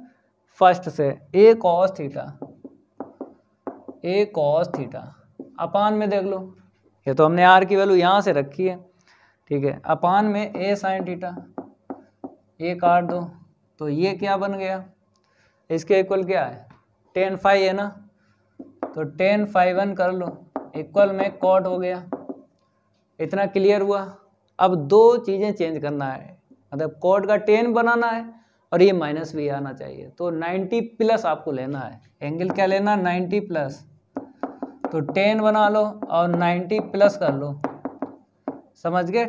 फर्स्ट से A cos theta A cos theta upon में देख लो ये तो हमने आर की वैल्यू यहाँ से रखी है ठीक है अपान में ए साइन डीटा ए काट दो तो ये क्या बन गया इसके इक्वल क्या है टेन फाइव है ना तो टेन फाइव वन कर लो इक्वल में कॉट हो गया इतना क्लियर हुआ अब दो चीज़ें चेंज करना है मतलब कॉट का टेन बनाना है और ये माइनस भी आना चाहिए तो नाइन्टी प्लस आपको लेना है एंगल क्या लेना नाइन्टी प्लस तो टेन बना लो और नाइन्टी प्लस कर लो समझ गए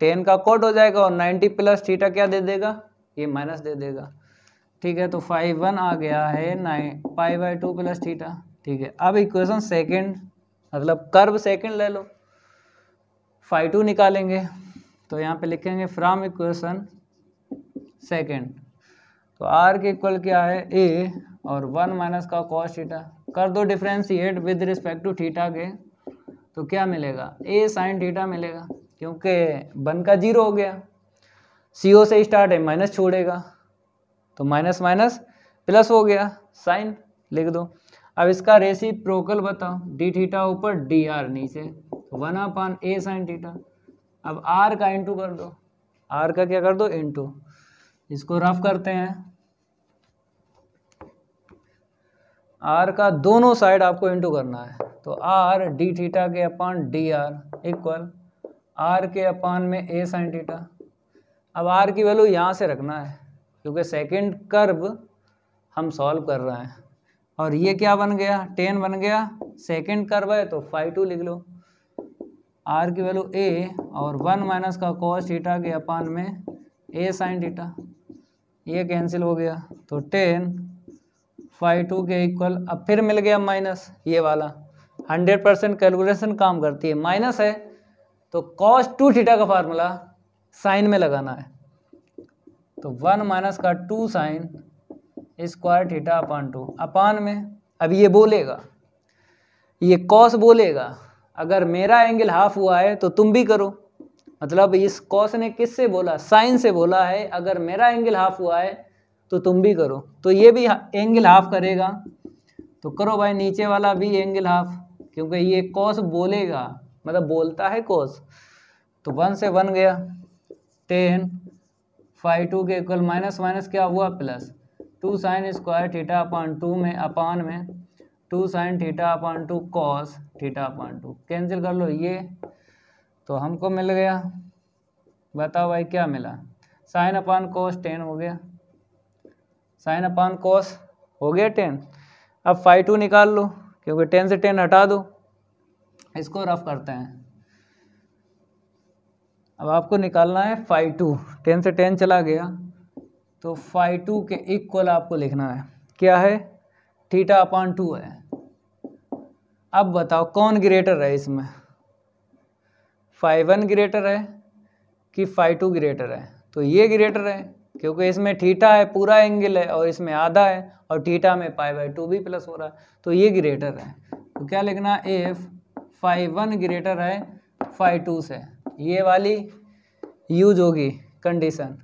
टेन का कोट हो जाएगा और नाइन्टी प्लस थीटा क्या दे देगा ये माइनस दे देगा ठीक है तो फाइव वन आ गया है nine five by two plus theta ठीक है अब इक्वेशन सेकंड मतलब कर्व सेकंड ले लो फाइव टू निकालेंगे तो यहाँ पे लिखेंगे फ्रॉम इक्वेशन सेकंड तो आर के इक्वल क्या है ए और वन माइनस का कॉस थीटा कर दो differentiate with respect to theta के तो क्या मिलेगा ए साइन थीटा मिलेगा क्योंकि वन का जीरो हो गया सी से स्टार्ट है माइनस छोड़ेगा तो माइनस माइनस प्लस हो गया साइन लिख दो अब इसका रेसी प्रोकल बताओ डी थीटा ऊपर डी आर नीचे तो वन अपान ए साइन थीटा अब आर का इंटू कर दो आर का क्या कर दो इंटू इसको रफ करते हैं आर का दोनों साइड आपको इंटू करना है तो आर डी थीटा के upon d are equal are के अपान में ए साइन थीटा अब आर की वैल्यू यहाँ से रखना है क्योंकि सेकंड कर्व हम सॉल्व कर रहे हैं और ये क्या बन गया टेन बन गया सेकंड कर्व है तो फाइव टू लिख लो आर की वैल्यू ए और वन माइनस का कॉस थीटा के अपान में ए साइन थीटा ये कैंसिल हो गया तो टेन फाइव टू के इक्वल अब फिर मिल गया माइनस ये वाला हंड्रेड परसेंट कैलकुलेशन काम करती है माइनस है तो कॉस टू थीटा का फार्मूला साइन में लगाना है तो वन माइनस का two sine square theta upon two upon में अब ये बोलेगा ये कॉस बोलेगा अगर मेरा एंगल हाफ हुआ है तो तुम भी करो मतलब इस कॉस ने किससे बोला साइन से बोला है अगर मेरा एंगल हाफ हुआ है तो तुम भी करो तो ये भी एंगल हाफ करेगा तो करो भाई नीचे वाला भी एंगल हाफ क्योंकि ये कॉस बोलेगा मतलब बोलता है कोस तो वन से वन गया टेन फाइव टू के इक्वल माइनस माइनस क्या हुआ plus two sine square theta upon two में अपान में two sine theta upon two cos theta upon two cancel कर लो ये तो हमको मिल गया बताओ भाई क्या मिला साइन अपान कॉस टेन हो गया साइन अपान कॉस हो गया टेन अब फाइव टू निकाल लो क्योंकि टेन से टेन हटा दो इसको रफ करते हैं अब आपको निकालना है फाइव टू टेन से टेन चला गया तो फाइव टू के इक्वल आपको लिखना है क्या है थीटा अपॉन टू है अब बताओ कौन ग्रेटर है इसमें फाइव वन ग्रेटर है कि फाइव टू ग्रेटर है तो ये ग्रेटर है क्योंकि इसमें थीटा है पूरा एंगल है और इसमें आधा है और थीटा में पाई बाई टू भी प्लस हो रहा है तो ये ग्रेटर है तो क्या लिखना है एफ़ फाइव वन ग्रेटर है फाइव टू से ये वाली यूज होगी कंडीशन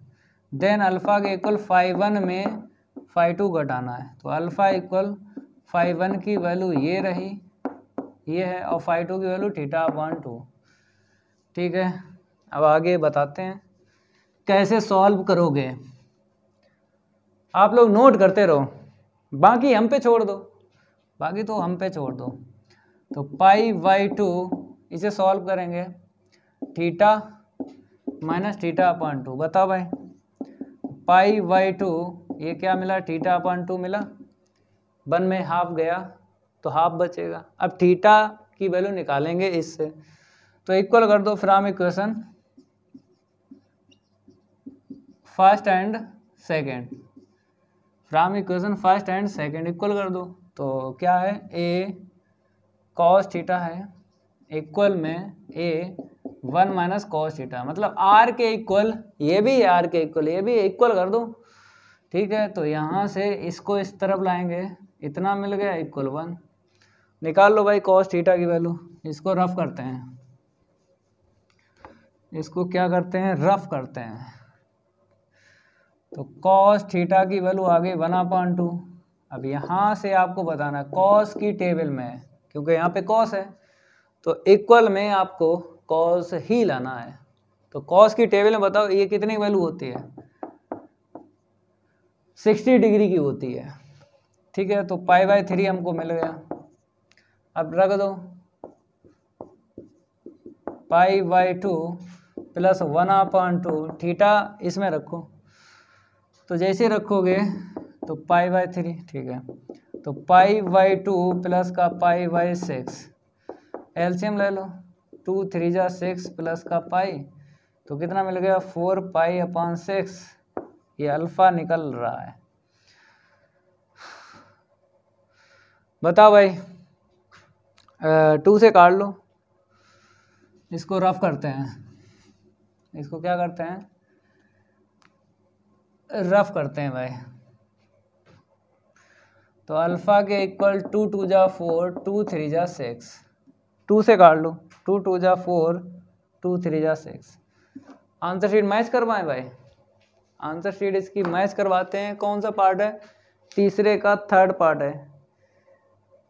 देन अल्फ़ा के इक्वल फाइव वन में फाइव टू घटाना है तो अल्फ़ा इक्वल फाइव वन की वैल्यू ये रही ये है और फाइव टू की वैल्यू थीटा वन टू ठीक है अब आगे बताते हैं कैसे सॉल्व करोगे आप लोग नोट करते रहो बाकी हम पे छोड़ दो बाकी तो हम पे छोड़ दो तो पाई बाई टू इसे सॉल्व करेंगे theta minus theta upon two बताओ भाई पाई बाई टू ये क्या मिला थीटा अपॉन टू मिला वन में हाफ गया तो हाफ बचेगा अब थीटा की वैल्यू निकालेंगे इससे तो इक्वल कर दो फिर हम equation first and second from equation first and second equal कर दो तो क्या है ए कॉस थीटा है इक्वल में a one minus cos theta मतलब आर के इक्वल ये भी है आर के इक्वल ये भी इक्वल कर दो ठीक है तो यहाँ से इसको इस तरफ लाएंगे इतना मिल गया इक्वल वन निकाल लो भाई कॉस थीटा की वैल्यू इसको रफ करते हैं इसको क्या करते हैं रफ करते हैं तो कॉस थीटा की वैल्यू आ गई वन अपॉइंट टू अब यहाँ से आपको बताना है कॉस की टेबल में क्योंकि यहाँ पे कॉस है तो इक्वल में आपको कॉस ही लाना है तो कॉस की टेबल में बताओ ये कितनी वैल्यू होती है सिक्सटी डिग्री की होती है ठीक है तो पाई बाय थ्री हमको मिल गया अब रख दो pi by two plus one upon two theta इसमें रखो तो जैसे रखोगे तो पाई बाय थ्री ठीक है तो पाई वाई टू प्लस का पाई वाई सिक्स एल्शियम ले लो टू थ्री जा सिक्स प्लस का पाई तो कितना मिल गया फोर पाई अपॉन सिक्स ये अल्फ़ा निकल रहा है बताओ भाई टू से काट लो इसको रफ करते हैं इसको क्या करते हैं रफ करते हैं भाई तो अल्फ़ा के इक्वल टू टू जा फोर टू थ्री जा सिक्स टू से काट लो टू टू जा फोर टू थ्री जा सिक्स आंसर शीट मैच करवाएं भाई आंसर शीट इसकी मैच करवाते हैं कौन सा पार्ट है तीसरे का थर्ड पार्ट है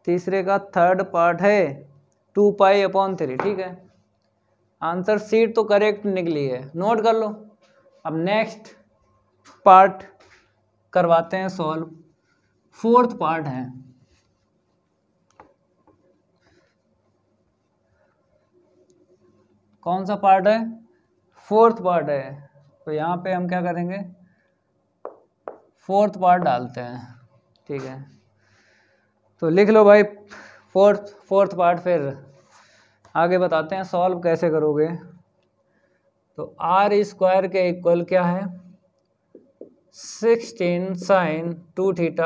तीसरे का थर्ड पार्ट है टू पाई अपॉन थ्री ठीक है आंसर सीट तो करेक्ट निकली है नोट कर लो अब नेक्स्ट पार्ट करवाते हैं सॉल्व फोर्थ पार्ट है कौन सा पार्ट है फोर्थ पार्ट है तो यहां पे हम क्या करेंगे फोर्थ पार्ट डालते हैं ठीक है तो लिख लो भाई फोर्थ फोर्थ पार्ट फिर आगे बताते हैं सॉल्व कैसे करोगे तो आर स्क्वायर के इक्वल क्या है सिक्सटीन साइन टू थीटा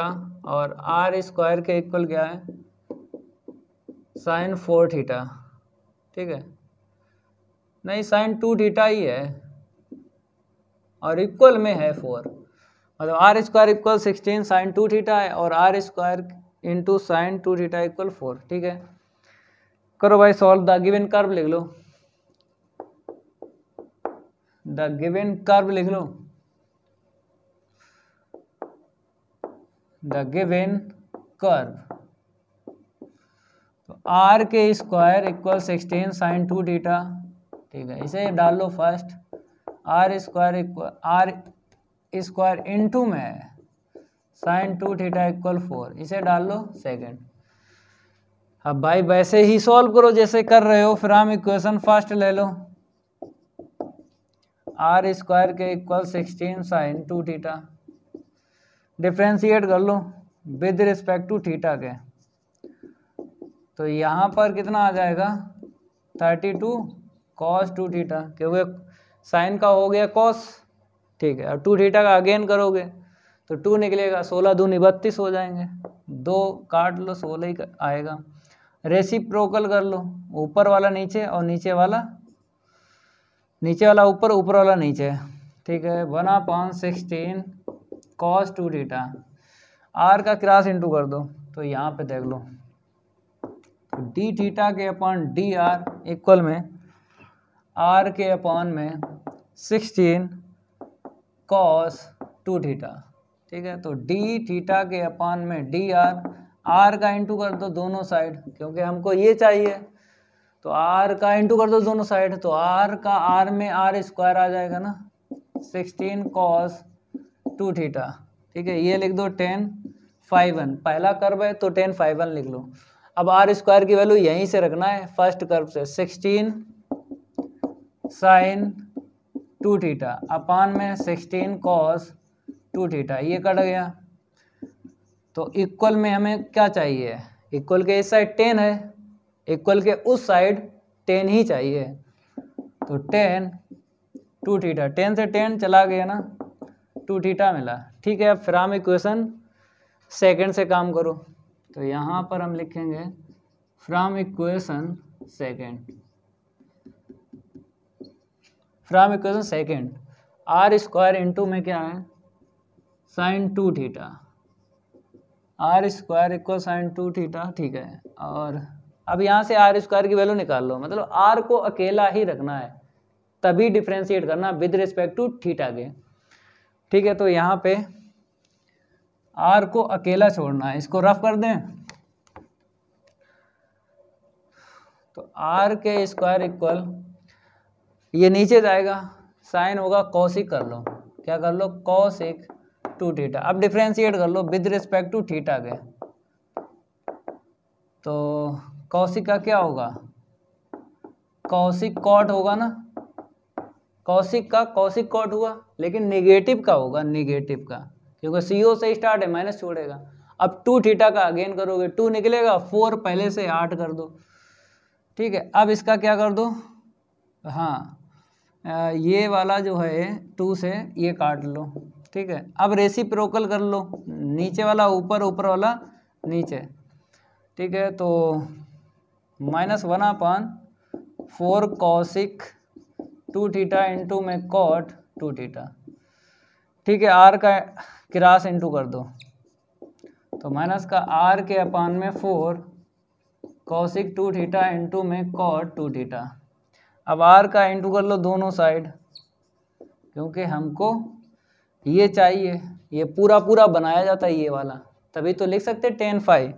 और आर स्क्वायर के इक्वल क्या है साइन फोर थीटा ठीक है नहीं साइन टू थीटा ही है और इक्वल में है फोर मतलब r square equal sixteen sine two theta है और r square into sine two theta equal four ठीक है करो भाई सॉल्व द गिवन कर्व लिख लो द गिवन कर्व लिख लो द गिवेन कर्व तो आर के square equal sixteen sine two theta ठीक है इसे डाल लो first r square equal r square into में है sine two theta equal four इसे डाल लो सेकेंड अब भाई वैसे ही सॉल्व करो जैसे कर रहे हो फिर हम इक्वेशन फर्स्ट ले लो आर स्क्वायर के equal sixteen sine two theta differentiate कर लो विद रिस्पेक्ट टू थीटा के तो यहाँ पर कितना आ जाएगा thirty two cos two theta क्योंकि साइन का हो गया कॉस ठीक है और टू थीटा का अगेन करोगे तो टू निकलेगा सोलह दूनी बत्तीस हो जाएंगे दो काट लो सोलह ही आएगा रेसिप्रोकल कर लो ऊपर वाला नीचे और नीचे वाला नीचे वाला ऊपर ऊपर वाला नीचे ठीक है one upon sixteen cos two theta r का क्रॉस इंटू कर दो तो यहाँ पे देख लो डी तो थीटा के अपॉन डी आर इक्वल में आर के अपॉन में सिक्सटीन कॉस टू थीटा ठीक है तो डी थीटा के अपॉन में डी आर आर का इंटू कर दो दोनों साइड क्योंकि हमको ये चाहिए तो आर का इंटू कर दो दोनों साइड तो आर का आर में आर स्क्वायर आ जाएगा ना सिक्सटीन कॉस टू थीटा ठीक है ये लिख दो टेन फाइव वन पहला कर्व है तो टेन फाइव वन लिख लो अब आर स्क्वायर की वैल्यू यहीं से रखना है फर्स्ट कर्व से sixteen sine two theta upon में सिक्सटीन कॉस टू थीटा ये कट गया तो इक्वल में हमें क्या चाहिए इक्वल के इस साइड टेन है इक्वल के उस साइड टेन ही चाहिए तो टेन टू थीटा टेन से टेन चला गया ना टू थीटा मिला ठीक है अब फिर हम इक्वेशन सेकंड से काम करो तो यहाँ पर हम लिखेंगे from equation second from equation second r square into में क्या है sine two theta r square equal sine two theta ठीक है और अब यहाँ से आर स्क्वायर की वैल्यू निकाल लो मतलब आर को अकेला ही रखना है तभी डिफ्रेंशिएट करना विद रिस्पेक्ट टू थीटा के ठीक है तो यहाँ पे आर को अकेला छोड़ना है इसको रफ कर दें तो आर के स्क्वायर इक्वल ये नीचे जाएगा साइन होगा कौशिक कर लो क्या कर लो कौशिक टू थीटा अब डिफ्रेंशिएट कर लो विद रिस्पेक्ट टू थीटा के तो कौशिक का क्या होगा कौशिक कॉट होगा ना कौशिक का कौशिक कॉट हुआ लेकिन निगेटिव का होगा निगेटिव का क्योंकि सी ओ से स्टार्ट है माइनस छोड़ेगा अब टू थीटा का अगेन करोगे टू निकलेगा फोर पहले से आठ कर दो ठीक है अब इसका क्या कर दो हाँ ये वाला जो है टू से ये काट लो ठीक है अब रेसी प्रोकल कर लो नीचे वाला ऊपर ऊपर वाला नीचे ठीक है तो minus one upon four cosec two theta into में कॉट टू थीटा ठीक है आर का क्रास इंटू कर दो तो माइनस का आर के अपान में four cosec two theta into में कॉट टू थीटा अब आर का इंटू कर लो दोनों साइड क्योंकि हमको ये चाहिए ये पूरा पूरा बनाया जाता है ये वाला तभी तो लिख सकते टेन फाइव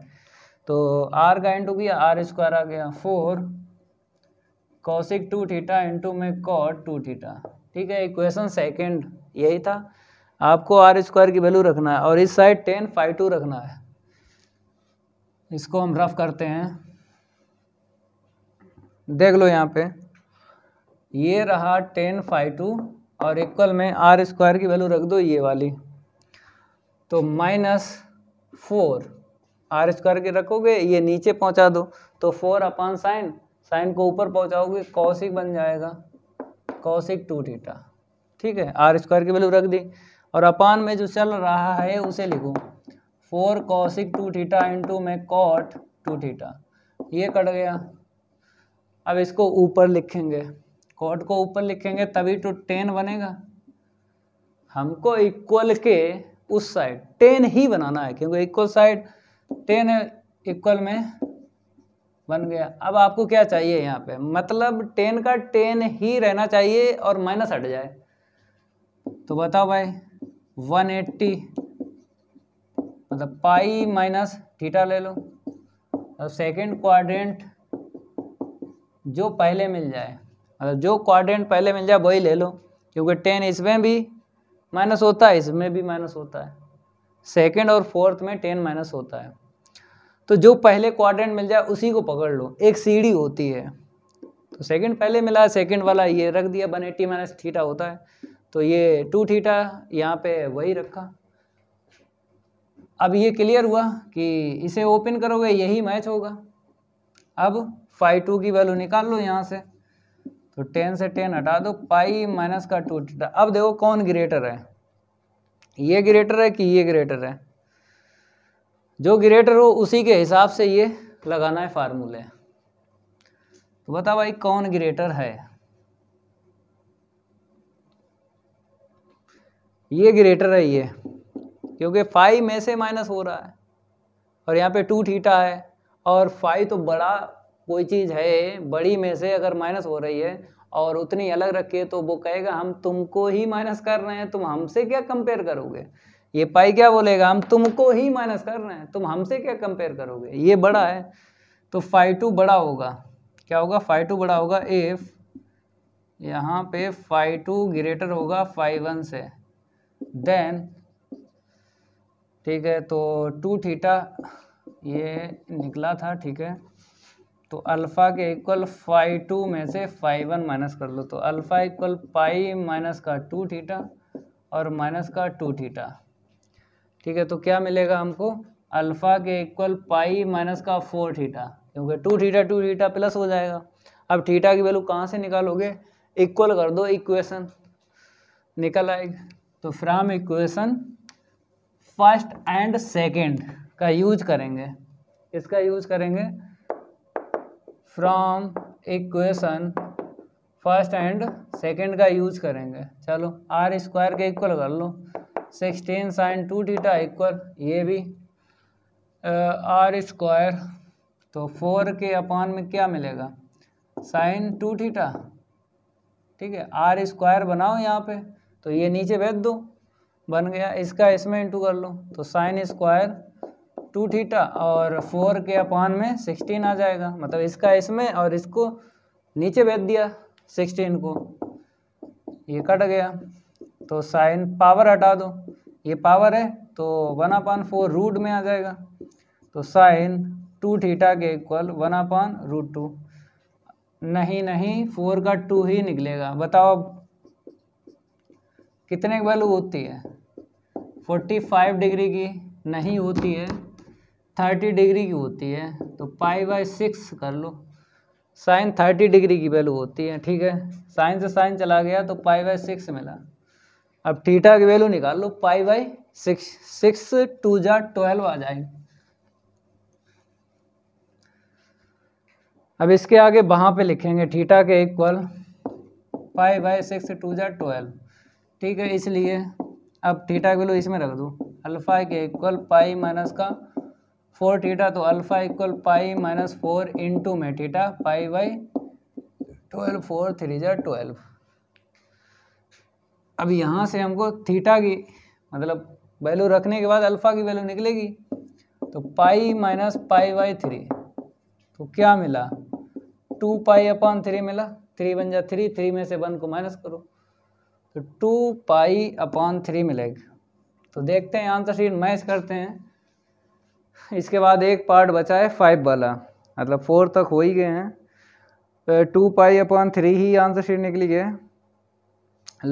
तो आर का इंटू किया आर स्क्वायर आ गया four cosec two theta into में कॉट टू थीटा ठीक है इक्वेशन सेकंड यही था आपको आर स्क्वायर की वैल्यू रखना है और इस साइड टेन फाइव टू रखना है इसको हम रफ करते हैं देख लो यहाँ पे ये रहा टेन फाइव टू और इक्वल में आर स्क्वायर की वैल्यू रख दो ये वाली तो माइनस फोर आर स्क्वायर की रखोगे ये नीचे पहुँचा दो तो फोर अपॉन साइन साइन को ऊपर पहुंचाओगे कौशिक बन जाएगा कौशिक टू थीटा ठीक है आर स्क्वायर की वैल्यू रख दी और अपान में जो चल रहा है उसे लिखो four cosec two theta into में कॉट टू थीटा ये कट गया अब इसको ऊपर लिखेंगे कॉट को ऊपर लिखेंगे तभी टू तो टेन बनेगा हमको इक्वल के उस साइड टेन ही बनाना है क्योंकि इक्वल साइड टेन इक्वल में बन गया अब आपको क्या चाहिए यहाँ पे मतलब टेन का टेन ही रहना चाहिए और माइनस हट जाए तो बताओ भाई वन एट्टी मतलब पाई माइनस थीटा ले लो और सेकेंड क्वाड्रेंट जो पहले मिल जाए मतलब जो क्वाड्रेंट पहले मिल जाए वही ले लो क्योंकि टेन इसमें भी माइनस होता है इसमें भी माइनस होता है सेकेंड और फोर्थ में टेन माइनस होता है तो जो पहले क्वाड्रेंट मिल जाए उसी को पकड़ लो एक सीढ़ी होती है तो सेकंड पहले मिला सेकंड वाला ये रख दिया वन एट्टी माइनस थीटा होता है तो ये टू थीटा यहाँ पे वही रखा अब ये क्लियर हुआ कि इसे ओपन करोगे यही मैच होगा अब फाइव टू की वैल्यू निकाल लो यहाँ से तो टेन से टेन हटा दो पाई माइनस का टू थीटा अब देखो कौन ग्रेटर है ये ग्रेटर है कि ये ग्रेटर है जो ग्रेटर हो उसी के हिसाब से ये लगाना है फार्मूले तो बता भाई कौन ग्रेटर है ये ग्रेटर है ये क्योंकि फाइव में से माइनस हो रहा है और यहाँ पे टू थीटा है और फाइव तो बड़ा कोई चीज़ है बड़ी में से अगर माइनस हो रही है और उतनी अलग रखिए तो वो कहेगा हम तुमको ही माइनस कर रहे हैं तुम हमसे क्या कंपेयर करोगे ये पाई क्या बोलेगा हम तुमको ही माइनस कर रहे हैं तुम हमसे क्या कंपेयर करोगे ये बड़ा है तो फाइव टू बड़ा होगा क्या होगा फाइव टू बड़ा होगा एफ यहाँ पे फाइव टू ग्रेटर होगा फाइव वन से देन ठीक है तो टू थीटा ये निकला था ठीक है तो अल्फ़ा के इक्वल फाइव टू में से फाइव वन माइनस कर लो तो अल्फ़ा इक्वल पाई माइनस का टू थीटा और माइनस का टू थीटा ठीक है तो क्या मिलेगा हमको अल्फ़ा के इक्वल पाई माइनस का फोर थीटा क्योंकि two theta two theta plus हो जाएगा अब थीटा की वैल्यू कहाँ से निकालोगे इक्वल कर दो इक्वेशन निकल आएगा तो from equation first and second का यूज करेंगे इसका यूज करेंगे from equation first and second का यूज करेंगे चलो आर स्क्वायर के इक्वल कर लो sixteen sine two theta equal ये भी आर स्क्वायर तो फोर के अपान में क्या मिलेगा साइन टू थीटा ठीक है आर स्क्वायर बनाओ यहाँ पे तो ये नीचे भेज दो बन गया इसका इसमें इंटू कर लो तो साइन स्क्वायर टू थीटा और फोर के अपान में सिक्सटीन आ जाएगा मतलब इसका इसमें और इसको नीचे भेज दिया सिक्सटीन को ये कट गया तो साइन पावर हटा दो ये पावर है तो वन अपान फोर रूट में आ जाएगा तो साइन टू थीटा के equal one upon root two नहीं नहीं फोर का टू ही निकलेगा बताओ कितने की वैल्यू होती है फोर्टी फाइव डिग्री की नहीं होती है थर्टी डिग्री की होती है तो पाई बाई सिक्स कर लो साइन थर्टी डिग्री की वैल्यू होती है ठीक है साइन से साइन चला गया तो पाई बाई सिक्स मिला अब थीटा की वैल्यू निकाल लो pi by six six two जा ट्वेल्व आ जाएगी अब इसके आगे वहाँ पे लिखेंगे थीटा के equal pi by six two जा ट्वेल्व ठीक है इसलिए अब थीटा की वैल्यू इसमें रख दो अल्फ़ा के इक्वल पाई माइनस का फोर थीटा तो alpha equal pi minus four into में theta pi by twelve four three जा ट्वेल्व अब यहाँ से हमको थीटा की मतलब वैल्यू रखने के बाद अल्फ़ा की वैल्यू निकलेगी तो pi minus pi by three तो क्या मिला टू पाई अपॉन थ्री मिला थ्री बन जा थ्री थ्री में से वन को माइनस करो तो टू पाई अपॉन थ्री मिलेगा तो देखते हैं आंसर शीट मैच करते हैं इसके बाद एक पार्ट बचा है फाइव वाला मतलब फोर तक हो ही गए हैं टू पाई अपॉन थ्री ही आंसर शीट निकली है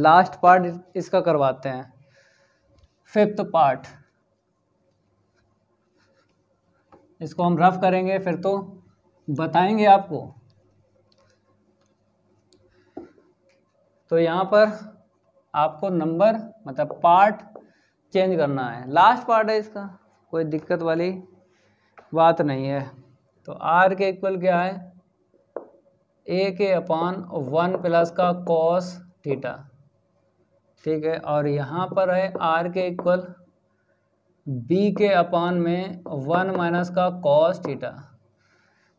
लास्ट पार्ट इसका करवाते हैं फिफ्थ पार्ट इसको हम रफ करेंगे फिर तो बताएंगे आपको तो यहाँ पर आपको नंबर मतलब पार्ट चेंज करना है लास्ट पार्ट है इसका कोई दिक्कत वाली बात नहीं है तो आर के इक्वल क्या है ए के अपॉन वन प्लस का कॉस थीटा ठीक है और यहाँ पर है आर के इक्वल बी के अपान में वन माइनस का कॉस थीटा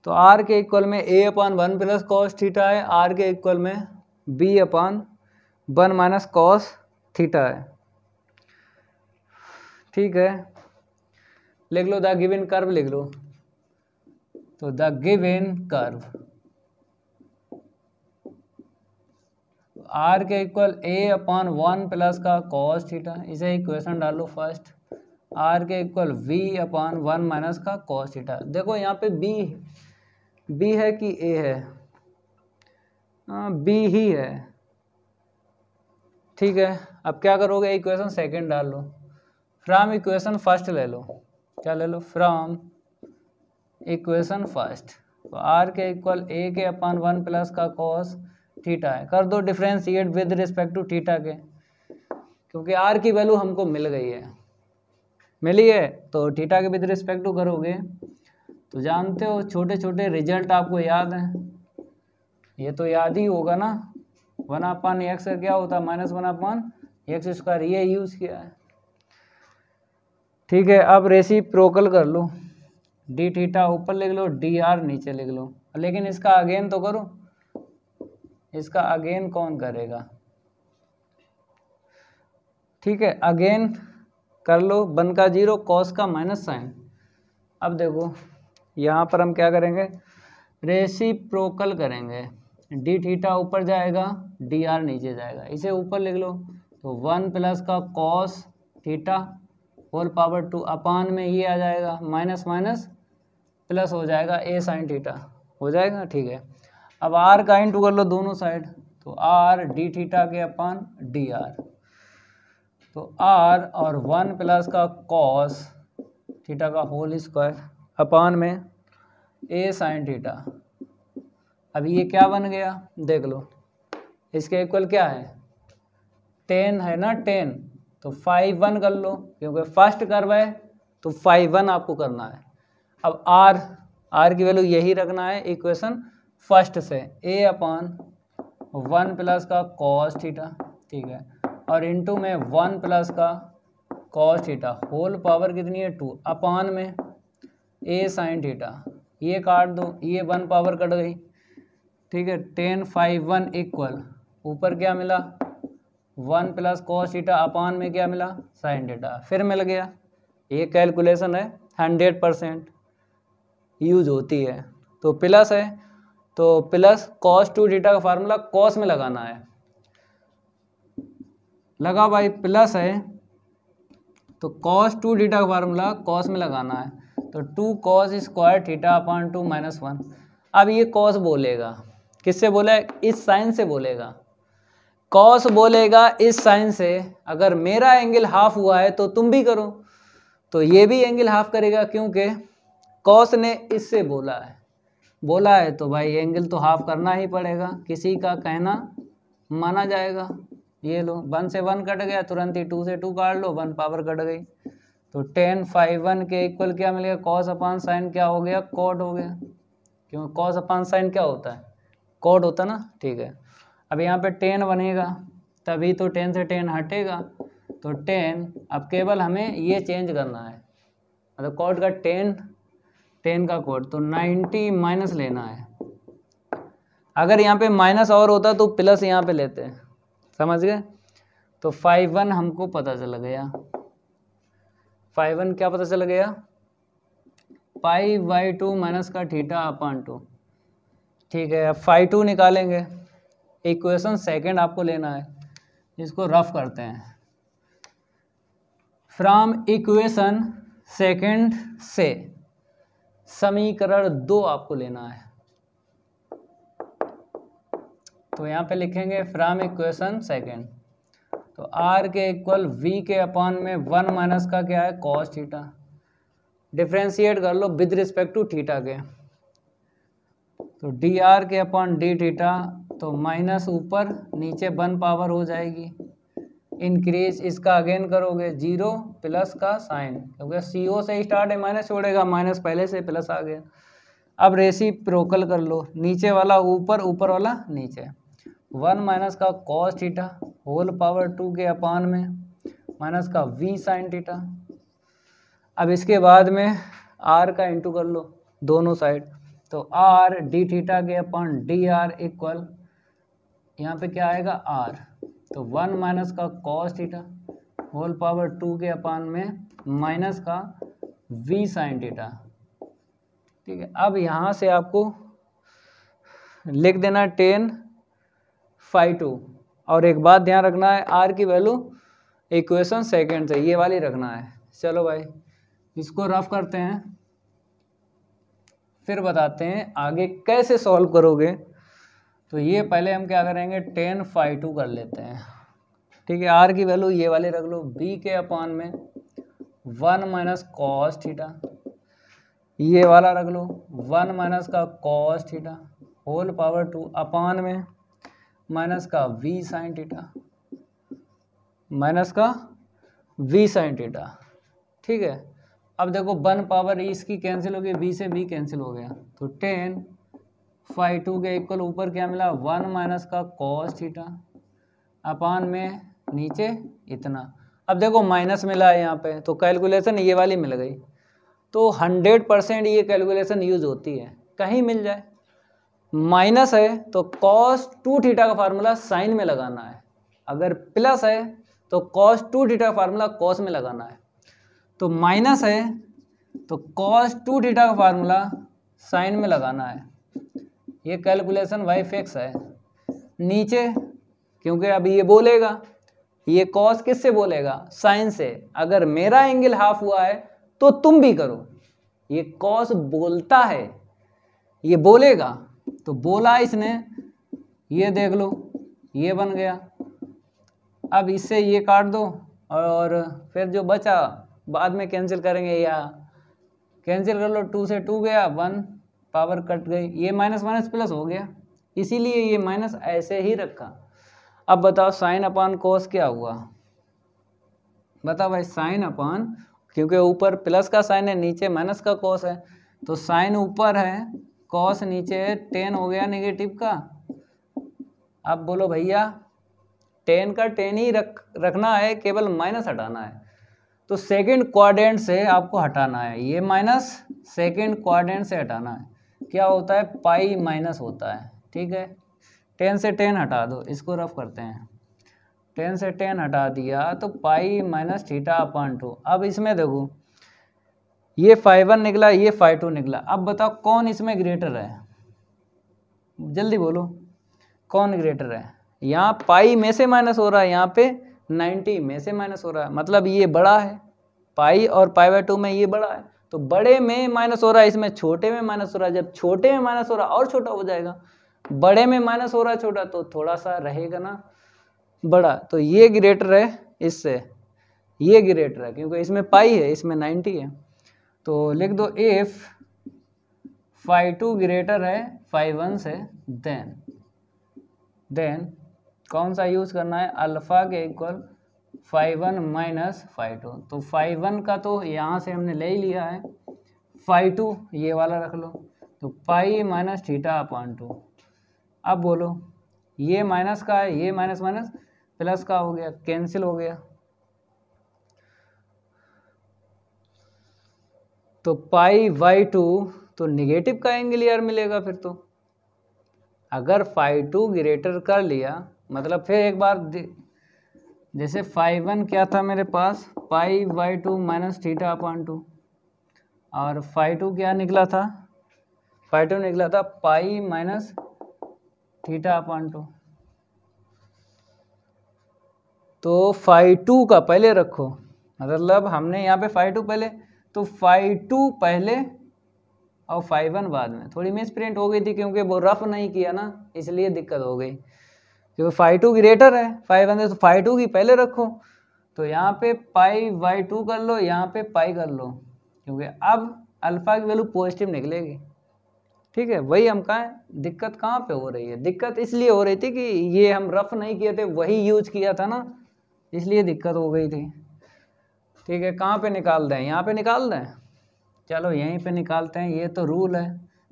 तो आर के इक्वल में a upon one plus cos theta है आर के इक्वल में b upon one minus cos theta है ठीक है लिख लो द गिवन कर्व लिख लो तो द गिवन कर्व आर के equal a upon one plus का कॉस थीटा इसे इक्वेशन डालो फर्स्ट आर के equal b upon one minus का कॉस थीटा देखो यहाँ पे बी बी है कि ए है बी हाँ, ही है ठीक है अब क्या करोगे इक्वेशन सेकंड डाल लो फ्रॉम इक्वेशन फर्स्ट ले लो क्या ले लो फ्रॉम इक्वेशन फर्स्ट तो आर के इक्वल ए के अपॉन वन प्लस का कॉस थीटा है कर दो differentiate with respect to theta के क्योंकि आर की वैल्यू हमको मिल गई है मिली है तो थीटा के विद रिस्पेक्ट टू करोगे तो जानते हो छोटे छोटे रिजल्ट आपको याद हैं ये तो याद ही होगा ना वन अपान एक्स का क्या होता है minus one upon x square ये यूज़ किया है ठीक है अब रेसी प्रोकल कर लो डी थीटा ऊपर लिख लो डी आर नीचे लिख लो लेकिन इसका अगेन तो करो इसका अगेन कौन करेगा ठीक है अगेन कर लो बन का जीरो कॉस का माइनस साइन अब देखो यहाँ पर हम क्या करेंगे रेसी प्रोकल करेंगे डी थीटा ऊपर जाएगा डी आर नीचे जाएगा इसे ऊपर लिख लो तो वन प्लस का cos theta whole power two upon में ये आ जाएगा माइनस माइनस प्लस हो जाएगा ए साइन थीटा हो जाएगा ठीक है अब आर का इंटू कर लो दोनों साइड तो आर डी थीटा के अपन डी आर तो आर और वन प्लस का कॉस थीटा का होल स्क्वायर अपान में ए साइन थीटा अब ये क्या बन गया देख लो इसके इक्वल क्या है टेन है ना टेन तो फाइव वन कर लो क्योंकि फर्स्ट कर्व है तो फाइव वन आपको करना है अब आर आर की वैल्यू यही रखना है इक्वेशन फर्स्ट से ए अपॉन वन प्लस का कॉस थीटा ठीक है और इनटू में वन प्लस का कॉस थीटा होल पावर कितनी है टू अपान में ए साइन थीटा ये काट दो ये वन पावर कट गई ठीक है टेन फाइव वन इक्वल ऊपर क्या मिला one plus cos theta upon में क्या मिला साइन थीटा फिर मिल गया ये कैलकुलेशन है हंड्रेड परसेंट यूज होती है तो प्लस है तो प्लस कॉस टू डीटा का फार्मूला कॉस में लगाना है लगा भाई प्लस है तो कॉस टू डीटा का फार्मूला कॉस में लगाना है तो two cos square theta upon two minus one अब ये कॉस बोलेगा किससे बोला इस साइन से बोलेगा कॉस बोलेगा इस साइन से अगर मेरा एंगल हाफ हुआ है तो तुम भी करो तो ये भी एंगल हाफ करेगा क्योंकि कॉस ने इससे बोला है बोला है तो भाई एंगल तो हाफ करना ही पड़ेगा किसी का कहना माना जाएगा ये लो वन से वन कट गया तुरंत ही टू से टू काट लो वन पावर कट गई तो टेन फाइव वन के इक्वल क्या मिलेगा कॉस अपान साइन क्या हो गया कॉट हो गया क्यों कॉस अपान साइन क्या होता है कॉट होता ना ठीक है अब यहाँ पे टेन बनेगा तभी तो टेन से टेन हटेगा तो टेन अब केवल हमें ये चेंज करना है मतलब कोड का टेन टेन का कोड तो नाइन्टी माइनस लेना है अगर यहाँ पे माइनस और होता तो प्लस यहाँ पे लेते हैं समझ गए तो फाइव वन हमको पता चल गया फाइव वन क्या पता चल गया पाई बाई टू माइनस का ठीठा अपान टू ठीक है अब फाइव टू निकालेंगे इक्वेशन सेकंड आपको लेना है इसको रफ करते हैं फ्रॉम इक्वेशन सेकंड से समीकरण दो आपको लेना है तो यहाँ पे लिखेंगे फ्राम इक्वेशन सेकेंड तो आर के इक्वल वी के अपॉन में वन माइनस का क्या है कॉस थीटा डिफ्रेंशिएट कर लो विद रिस्पेक्ट टू थीटा के तो डी आर के अपॉन डी थीटा तो माइनस ऊपर नीचे वन पावर हो जाएगी इंक्रीज इसका अगेन करोगे जीरो प्लस का साइन क्योंकि सी ओ से स्टार्ट है माइनस छोड़ेगा माइनस पहले से प्लस आ गया अब रेसी प्रोकल कर लो नीचे वाला ऊपर ऊपर वाला नीचे वन माइनस का cos theta whole power two के अपान में माइनस का वी साइन थीटा अब इसके बाद में आर का इंटू कर लो दोनों साइड तो आर डी थीटा के अपान डी आर इक्वल यहाँ पे क्या आएगा आर तो वन माइनस का cos theta whole power two के अपान में माइनस का वी साइन थीटा ठीक है अब यहाँ से आपको लिख देना टेन फाइव टू और एक बात ध्यान रखना है आर की वैल्यू इक्वेशन सेकेंड से ये वाली रखना है चलो भाई इसको रफ करते हैं फिर बताते हैं आगे कैसे सॉल्व करोगे तो ये पहले हम क्या करेंगे टेन फाइव टू कर लेते हैं ठीक है आर की वैल्यू ये वाले रख लो बी के अपान में वन माइनस कॉस थीटा ये वाला रख लो वन माइनस का cos theta whole power two upon में माइनस का वी साइन थीटा माइनस का वी साइन थीटा ठीक है अब देखो वन पावर इसकी कैंसिल हो गई बी से बी कैंसिल हो गया तो टेन फाइव टू के इक्वल ऊपर क्या मिला वन माइनस का कॉस थीटा अपान में नीचे इतना अब देखो माइनस मिला है यहाँ पे तो कैलकुलेशन ये वाली मिल गई तो हंड्रेड परसेंट ये कैलकुलेशन यूज होती है कहीं मिल जाए माइनस है तो कॉस टू थीटा का फार्मूला साइन में लगाना है अगर प्लस है तो कॉस टू थीटा का फार्मूला कॉस में लगाना है तो माइनस है तो कॉस टू थीटा का फार्मूला साइन में लगाना है ये कैलकुलेशन वाई फिक्स है नीचे क्योंकि अब ये बोलेगा ये कॉस किससे बोलेगा साइन से अगर मेरा एंगल हाफ हुआ है तो तुम भी करो ये कॉस बोलता है ये बोलेगा तो बोला इसने ये देख लो ये बन गया अब इससे ये काट दो और फिर जो बचा बाद में कैंसिल करेंगे या कैंसिल कर लो टू से टू गया वन पावर कट गई ये माइनस माइनस प्लस हो गया इसीलिए ये माइनस ऐसे ही रखा अब बताओ साइन अपॉन कोस क्या हुआ बताओ भाई साइन अपॉन क्योंकि ऊपर प्लस का साइन है नीचे माइनस का कोस है तो साइन ऊपर है कॉस नीचे टेन हो गया नेगेटिव का अब बोलो भैया टेन का टेन ही रख रखना है केवल माइनस हटाना है तो सेकंड क्वाड्रेंट से आपको हटाना है ये माइनस सेकंड क्वाड्रेंट से हटाना है क्या होता है पाई माइनस होता है ठीक है टेन से टेन हटा दो इसको रफ करते हैं टेन से टेन हटा दिया तो pi minus theta upon two अब इसमें देखो ये फाइव वन निकला ये फाइव टू निकला अब बताओ कौन इसमें ग्रेटर है जल्दी बोलो कौन ग्रेटर है यहाँ पाई में से माइनस हो रहा है यहाँ पे नाइन्टी में से माइनस हो रहा है मतलब ये बड़ा है पाई और पाई बाई टू में ये बड़ा है तो बड़े में माइनस हो रहा है इसमें छोटे में माइनस हो रहा है जब छोटे में माइनस हो रहा और छोटा हो जाएगा बड़े में माइनस हो रहा है छोटा तो थोड़ा सा रहेगा ना बड़ा तो ये ग्रेटर है इससे ये ग्रेटर है क्योंकि इसमें पाई है इसमें नाइन्टी है तो लिख दो इफ फाइव टू ग्रेटर है फाइव वन से देन देन कौन सा यूज़ करना है अल्फ़ा के equal five one minus five two तो फाइव वन का तो यहाँ से हमने ले ही लिया है फाइव टू ये वाला रख लो तो pi minus theta upon two अब बोलो ये माइनस का है ये माइनस माइनस प्लस का हो गया कैंसिल हो गया तो पाई वाई टू तो निगेटिव का एंगल यार मिलेगा फिर तो अगर फाइव टू ग्रेटर कर लिया मतलब फिर एक बार जैसे फाइव वन क्या था मेरे पास pi by two minus theta upon two और फाइव टू क्या निकला था फाइव टू निकला था pi minus theta upon two तो फाइव टू का पहले रखो मतलब हमने यहाँ पे फाइव टू पहले तो फाइव टू पहले और फाइव वन बाद में थोड़ी मिस प्रिंट हो गई थी क्योंकि वो रफ नहीं किया ना इसलिए दिक्कत हो गई क्योंकि फाइव टू ग्रेटर है फाइव अंदर तो फाइव टू की पहले रखो तो यहाँ पे पाई वाई टू कर लो यहाँ पे पाई कर लो क्योंकि अब अल्फ़ा की वैल्यू पॉजिटिव निकलेगी ठीक है वही हम कहें दिक्कत कहाँ पे हो रही है दिक्कत इसलिए हो रही थी कि ये हम रफ़ नहीं किए थे वही यूज़ किया था ना इसलिए दिक्कत हो गई थी ठीक है कहाँ पे निकाल दें यहाँ पे निकाल दें चलो यहीं पे निकालते हैं ये तो रूल है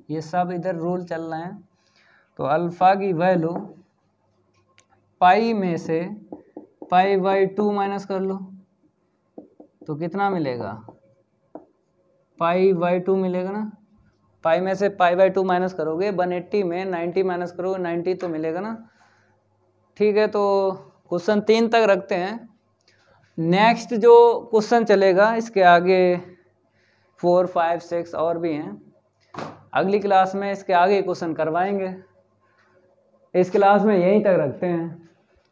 ये सब इधर रूल चल रहे हैं तो अल्फ़ा की वैल्यू पाई में से पाई बाई टू माइनस कर लो तो कितना मिलेगा पाई बाई टू मिलेगा ना पाई में से पाई बाई टू माइनस करोगे 180 में 90 माइनस करोगे 90 तो मिलेगा ना ठीक है तो क्वेश्चन तीन तक रखते हैं नेक्स्ट जो क्वेश्चन चलेगा इसके आगे फोर फाइव सिक्स और भी हैं अगली क्लास में इसके आगे क्वेश्चन करवाएंगे इस क्लास में यहीं तक रखते हैं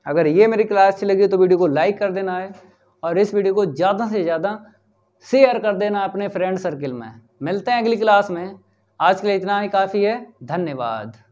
अगर ये मेरी क्लास अच्छी लगी तो वीडियो को लाइक कर देना है और इस वीडियो को ज़्यादा से ज़्यादा शेयर कर देना अपने फ्रेंड सर्किल में मिलते हैं अगली क्लास में आज के लिए इतना ही काफ़ी है धन्यवाद